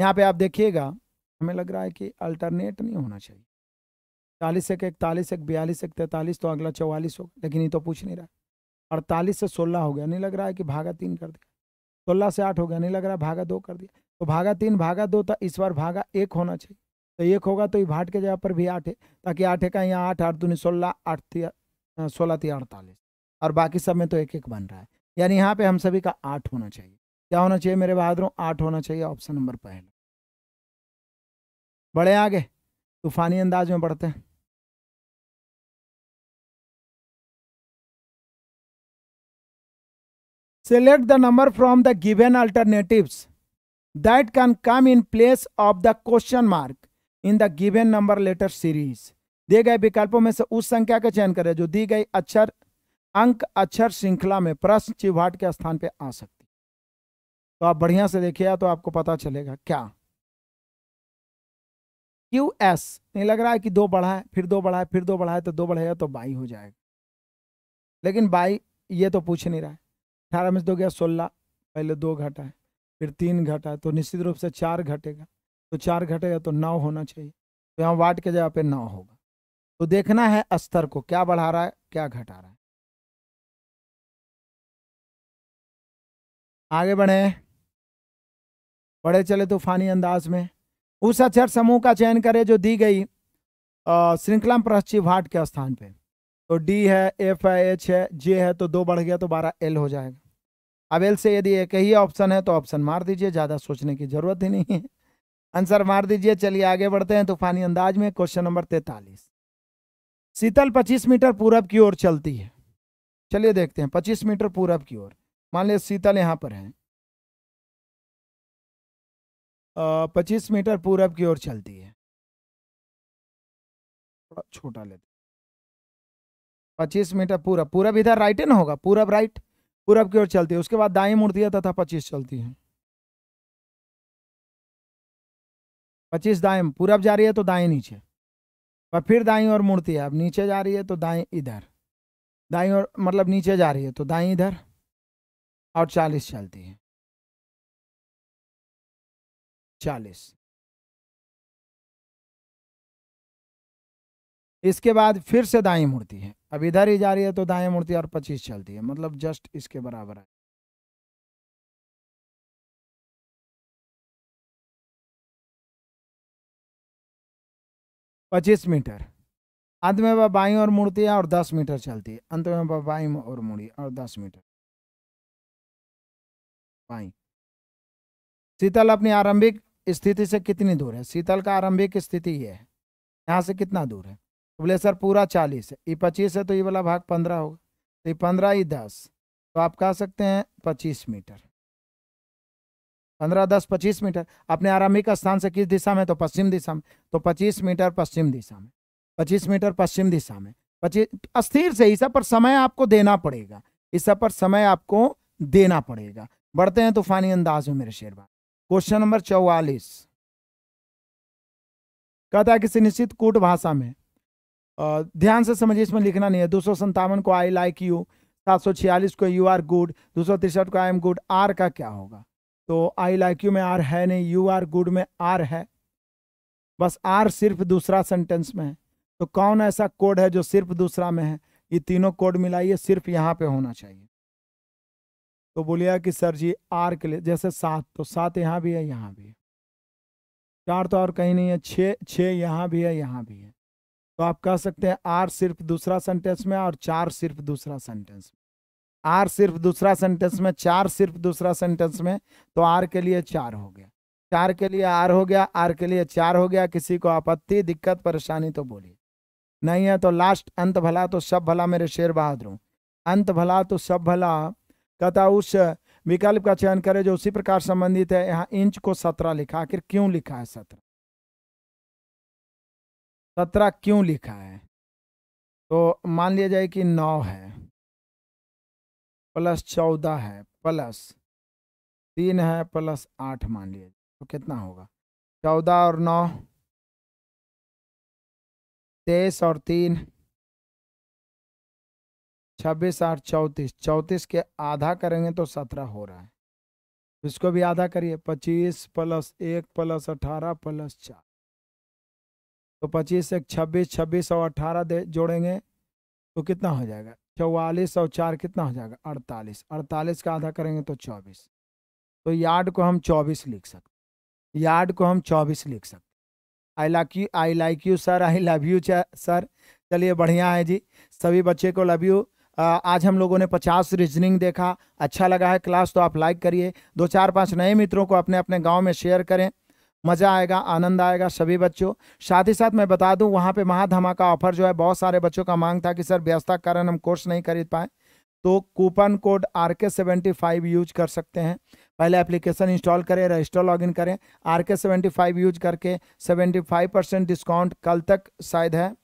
Speaker 2: यहाँ पे आप देखिएगा हमें लग रहा है कि अल्टरनेट नहीं होना चाहिए चालीस एक इकतालीस एक बयालीस एक तैंतालीस तो अगला चौवालीस होगा लेकिन ये तो पूछ नहीं रहा अड़तालीस से सोलह हो गया नहीं लग रहा है कि भागा तीन कर दिया सोलह से आठ हो गया नहीं लग रहा भागा दो कर दिया तो भागा तीन भागा दो तो इस बार भागा एक होना चाहिए तो एक होगा तो ये भाट के जगह पर भी आठ है ताकि आठ का यहाँ आठ आठ दूनी सोलह आठ सोलह तीन अड़तालीस और बाकी सब में तो एक एक बन रहा है यानी यहाँ पे हम सभी का आठ होना चाहिए क्या होना चाहिए मेरे बहादुरों आठ होना
Speaker 1: चाहिए ऑप्शन नंबर पहला बढ़े आगे तूफानी अंदाज में बढ़ते हैं select the number from the given alternatives
Speaker 2: that can come in place of the question mark in the given number letter series दिए गए विकल्पों में से उस संख्या का चयन करें जो दी गई अक्षर अच्छा अंक अक्षर श्रृंखला में प्रश्न चिवाट के स्थान पे आ सकती तो आप बढ़िया से देखिएगा तो आपको पता चलेगा क्या क्यू एस नहीं लग रहा है कि दो बढ़ा है फिर दो बढ़ा है फिर दो बढ़ा है तो दो बढ़ेगा तो बाई हो जाएगा लेकिन बाई ये तो पूछ नहीं रहा है अठारह में से दो गया सोलह पहले दो घटा है फिर तीन घटा है तो निश्चित रूप से चार घटेगा तो चार घटेगा तो नौ होना चाहिए तो यहाँ वाट के जगह पे नौ होगा
Speaker 1: तो देखना है स्तर को क्या बढ़ा रहा है क्या घटा रहा है आगे बढ़े बढ़े चले तूफानी अंदाज में उस अक्षर समूह का चयन करें जो दी गई
Speaker 2: श्रृंखला भाट के स्थान पे तो डी है एफ है एच है जे है तो दो बढ़ गया तो बारह एल हो जाएगा अब एल से यदि एक ही ऑप्शन है तो ऑप्शन मार दीजिए ज़्यादा सोचने की ज़रूरत ही नहीं है आंसर मार दीजिए चलिए आगे बढ़ते हैं तूफानी अंदाज में क्वेश्चन नंबर तैतालीस शीतल पच्चीस मीटर पूरब की ओर चलती है चलिए देखते हैं
Speaker 1: पच्चीस मीटर पूरब की ओर मान लिया शीतल यहाँ पर है पच्चीस मीटर पूरब की ओर चलती है छोटा लेते पच्चीस मीटर पूरब पूरब इधर राइट है ना होगा पूरब राइट पूरब की ओर चलती है उसके बाद दाई मुड़ती है तथा पच्चीस चलती है पच्चीस दाएं पूरब जा रही है तो दाएं नीचे
Speaker 2: पर फिर दाई और मुड़ती है अब नीचे जा रही है तो दाएं इधर दाई और मतलब नीचे जा रही है
Speaker 1: तो दाई इधर और चालीस चलती है चालीस इसके बाद फिर से दाएं मुड़ती है अब इधर ही जा रही है तो दाएं मुड़ती है और पच्चीस चलती है मतलब जस्ट इसके बराबर है पच्चीस मीटर अंत में वह बाई और मुड़ती है और दस मीटर चलती है अंत में वह बाई और मुड़ी और दस मीटर पाई शीतल अपनी आरंभिक स्थिति से कितनी दूर है शीतल का आरंभिक स्थिति यह है यहाँ से कितना
Speaker 2: दूर है तो बोले सर पूरा चालीस है ये पच्चीस है तो ये वाला भाग पंद्रह होगा तो ये पंद्रह ही दस तो आप कह सकते हैं पच्चीस मीटर पंद्रह दस पच्चीस मीटर अपने आरंभिक स्थान से किस दिशा में तो पश्चिम दिशा में तो पच्चीस मीटर पश्चिम दिशा में पच्चीस मीटर पश्चिम दिशा में पच्चीस अस्थिर से इस पर समय आपको देना पड़ेगा इस पर समय आपको देना पड़ेगा बढ़ते हैं तूफानी अंदाज में मेरे शेरबान क्वेश्चन नंबर चौवालीस कहता है किसी निश्चित कूट भाषा में ध्यान से समझिए इसमें लिखना नहीं है दो संतावन को आई लाइक यू सात सौ छियालीस को यू आर गुड दो सौ तिरसठ को आई एम गुड आर का क्या होगा तो आई लाइक यू में आर है नहीं यू आर गुड में आर है बस आर सिर्फ दूसरा सेंटेंस में है तो कौन ऐसा कोड है जो सिर्फ दूसरा में है ये तीनों कोड मिलाइए सिर्फ यहाँ पे होना चाहिए तो बोलिएगा कि सर जी आर के लिए जैसे सात तो सात यहाँ भी है यहाँ भी है चार तो और कहीं नहीं है छः छः यहाँ भी है यहाँ भी है तो आप कह सकते हैं आर सिर्फ दूसरा सेंटेंस में और चार सिर्फ दूसरा सेंटेंस में आर सिर्फ दूसरा सेंटेंस में चार सिर्फ दूसरा सेंटेंस में तो आर के लिए चार हो गया चार के लिए आर हो गया आर के लिए चार हो गया किसी को आपत्ति दिक्कत परेशानी तो बोलिए नहीं है तो लास्ट अंत भला तो सब भला मेरे शेर बहादुर अंत भला तो सब भला कहता उस विकल्प का चयन करें जो उसी प्रकार संबंधित है यहाँ इंच को
Speaker 1: सत्रह लिखा आखिर क्यों लिखा है सत्रह सत्रह क्यों लिखा है तो मान लिया जाए कि नौ है प्लस चौदह है प्लस तीन है प्लस आठ मान लिया जाए तो कितना होगा चौदह और नौ तेईस और तीन छब्बीस आठ चौंतीस
Speaker 2: चौंतीस के आधा करेंगे तो सत्रह हो रहा है इसको भी आधा करिए पच्चीस प्लस एक प्लस अठारह प्लस चार तो पच्चीस एक छब्बीस छब्बीस और अट्ठारह जोड़ेंगे तो कितना हो जाएगा चौवालीस और चार कितना हो जाएगा अड़तालीस अड़तालीस का आधा करेंगे तो चौबीस तो यार्ड को हम चौबीस लिख सकते यार्ड को हम चौबीस लिख सकते I like you I like you sir I love you sir चलिए बढ़िया है जी सभी बच्चे को लव यू आज हम लोगों ने पचास रीजनिंग देखा अच्छा लगा है क्लास तो आप लाइक करिए दो चार पाँच नए मित्रों को अपने अपने गाँव में शेयर करें मज़ा आएगा आनंद आएगा सभी बच्चों साथ ही साथ मैं बता दूं वहाँ पे का ऑफर जो है बहुत सारे बच्चों का मांग था कि सर व्यवस्था कारण हम कोर्स नहीं खरीद पाए तो coupon code R K seventy five use कर सकते हैं पहले एप्लीकेशन इंस्टॉल करें रजिस्टर लॉगिन करें R K seventy five use करके सेवेंटी फाइव परसेंट डिस्काउंट कल तक शायद है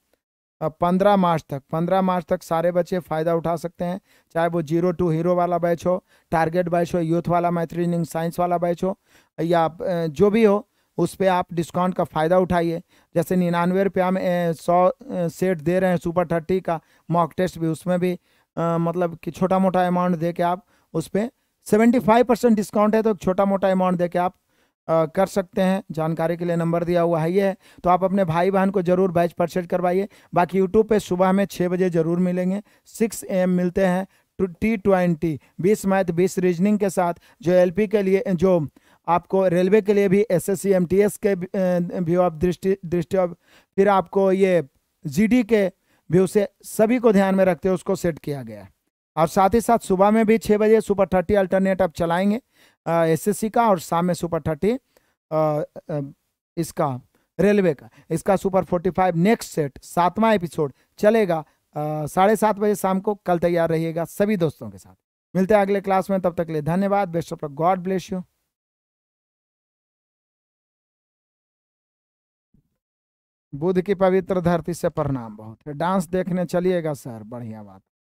Speaker 2: पंद्रह मार्च तक पंद्रह मार्च तक सारे बच्चे फ़ायदा उठा सकते हैं चाहे वो जीरो टू हीरो वाला बैच हो टारगेट बैच हो यूथ वाला मैथ साइंस वाला बैच हो या जो भी हो उस पर आप डिस्काउंट का फ़ायदा उठाइए जैसे निन्यानवे रुपया में सौ सेट दे रहे हैं सुपर थर्टी का मॉक टेस्ट भी उसमें भी आ, मतलब कि छोटा मोटा अमाउंट दे के आप उस पर सेवेंटी फाइव परसेंट डिस्काउंट है तो छोटा मोटा अमाउंट दे के आप कर सकते हैं जानकारी के लिए नंबर दिया हुआ है ये है तो आप अपने भाई बहन को जरूर बैच परचेज करवाइए बाकी यूट्यूब पे सुबह में छः बजे जरूर मिलेंगे सिक्स एम मिलते हैं टी ट्वेंटी बीस मैथ बीस रीजनिंग के साथ जो पी के लिए जो आपको रेलवे के लिए भी एस एस के व्यू ऑफ दृष्टि दृष्टि ऑफ फिर आपको ये डी के व्यू से सभी को ध्यान में रखते हुए उसको सेट किया गया है और साथ ही साथ सुबह में भी छः बजे सुपर थर्टी अल्टरनेट आप चलाएंगे एसएससी का और शाम में सुपर थर्टी इसका रेलवे का इसका super forty five next set सातवां एपिसोड चलेगा साढ़े सात बजे शाम को कल तैयार रहिएगा सभी दोस्तों के साथ
Speaker 1: मिलते हैं अगले क्लास में तब तक लिए धन्यवाद best of God bless you Buddha की पवित्र धरती से प्रणाम बहुत है डांस देखने चलिएगा सर बढ़िया बात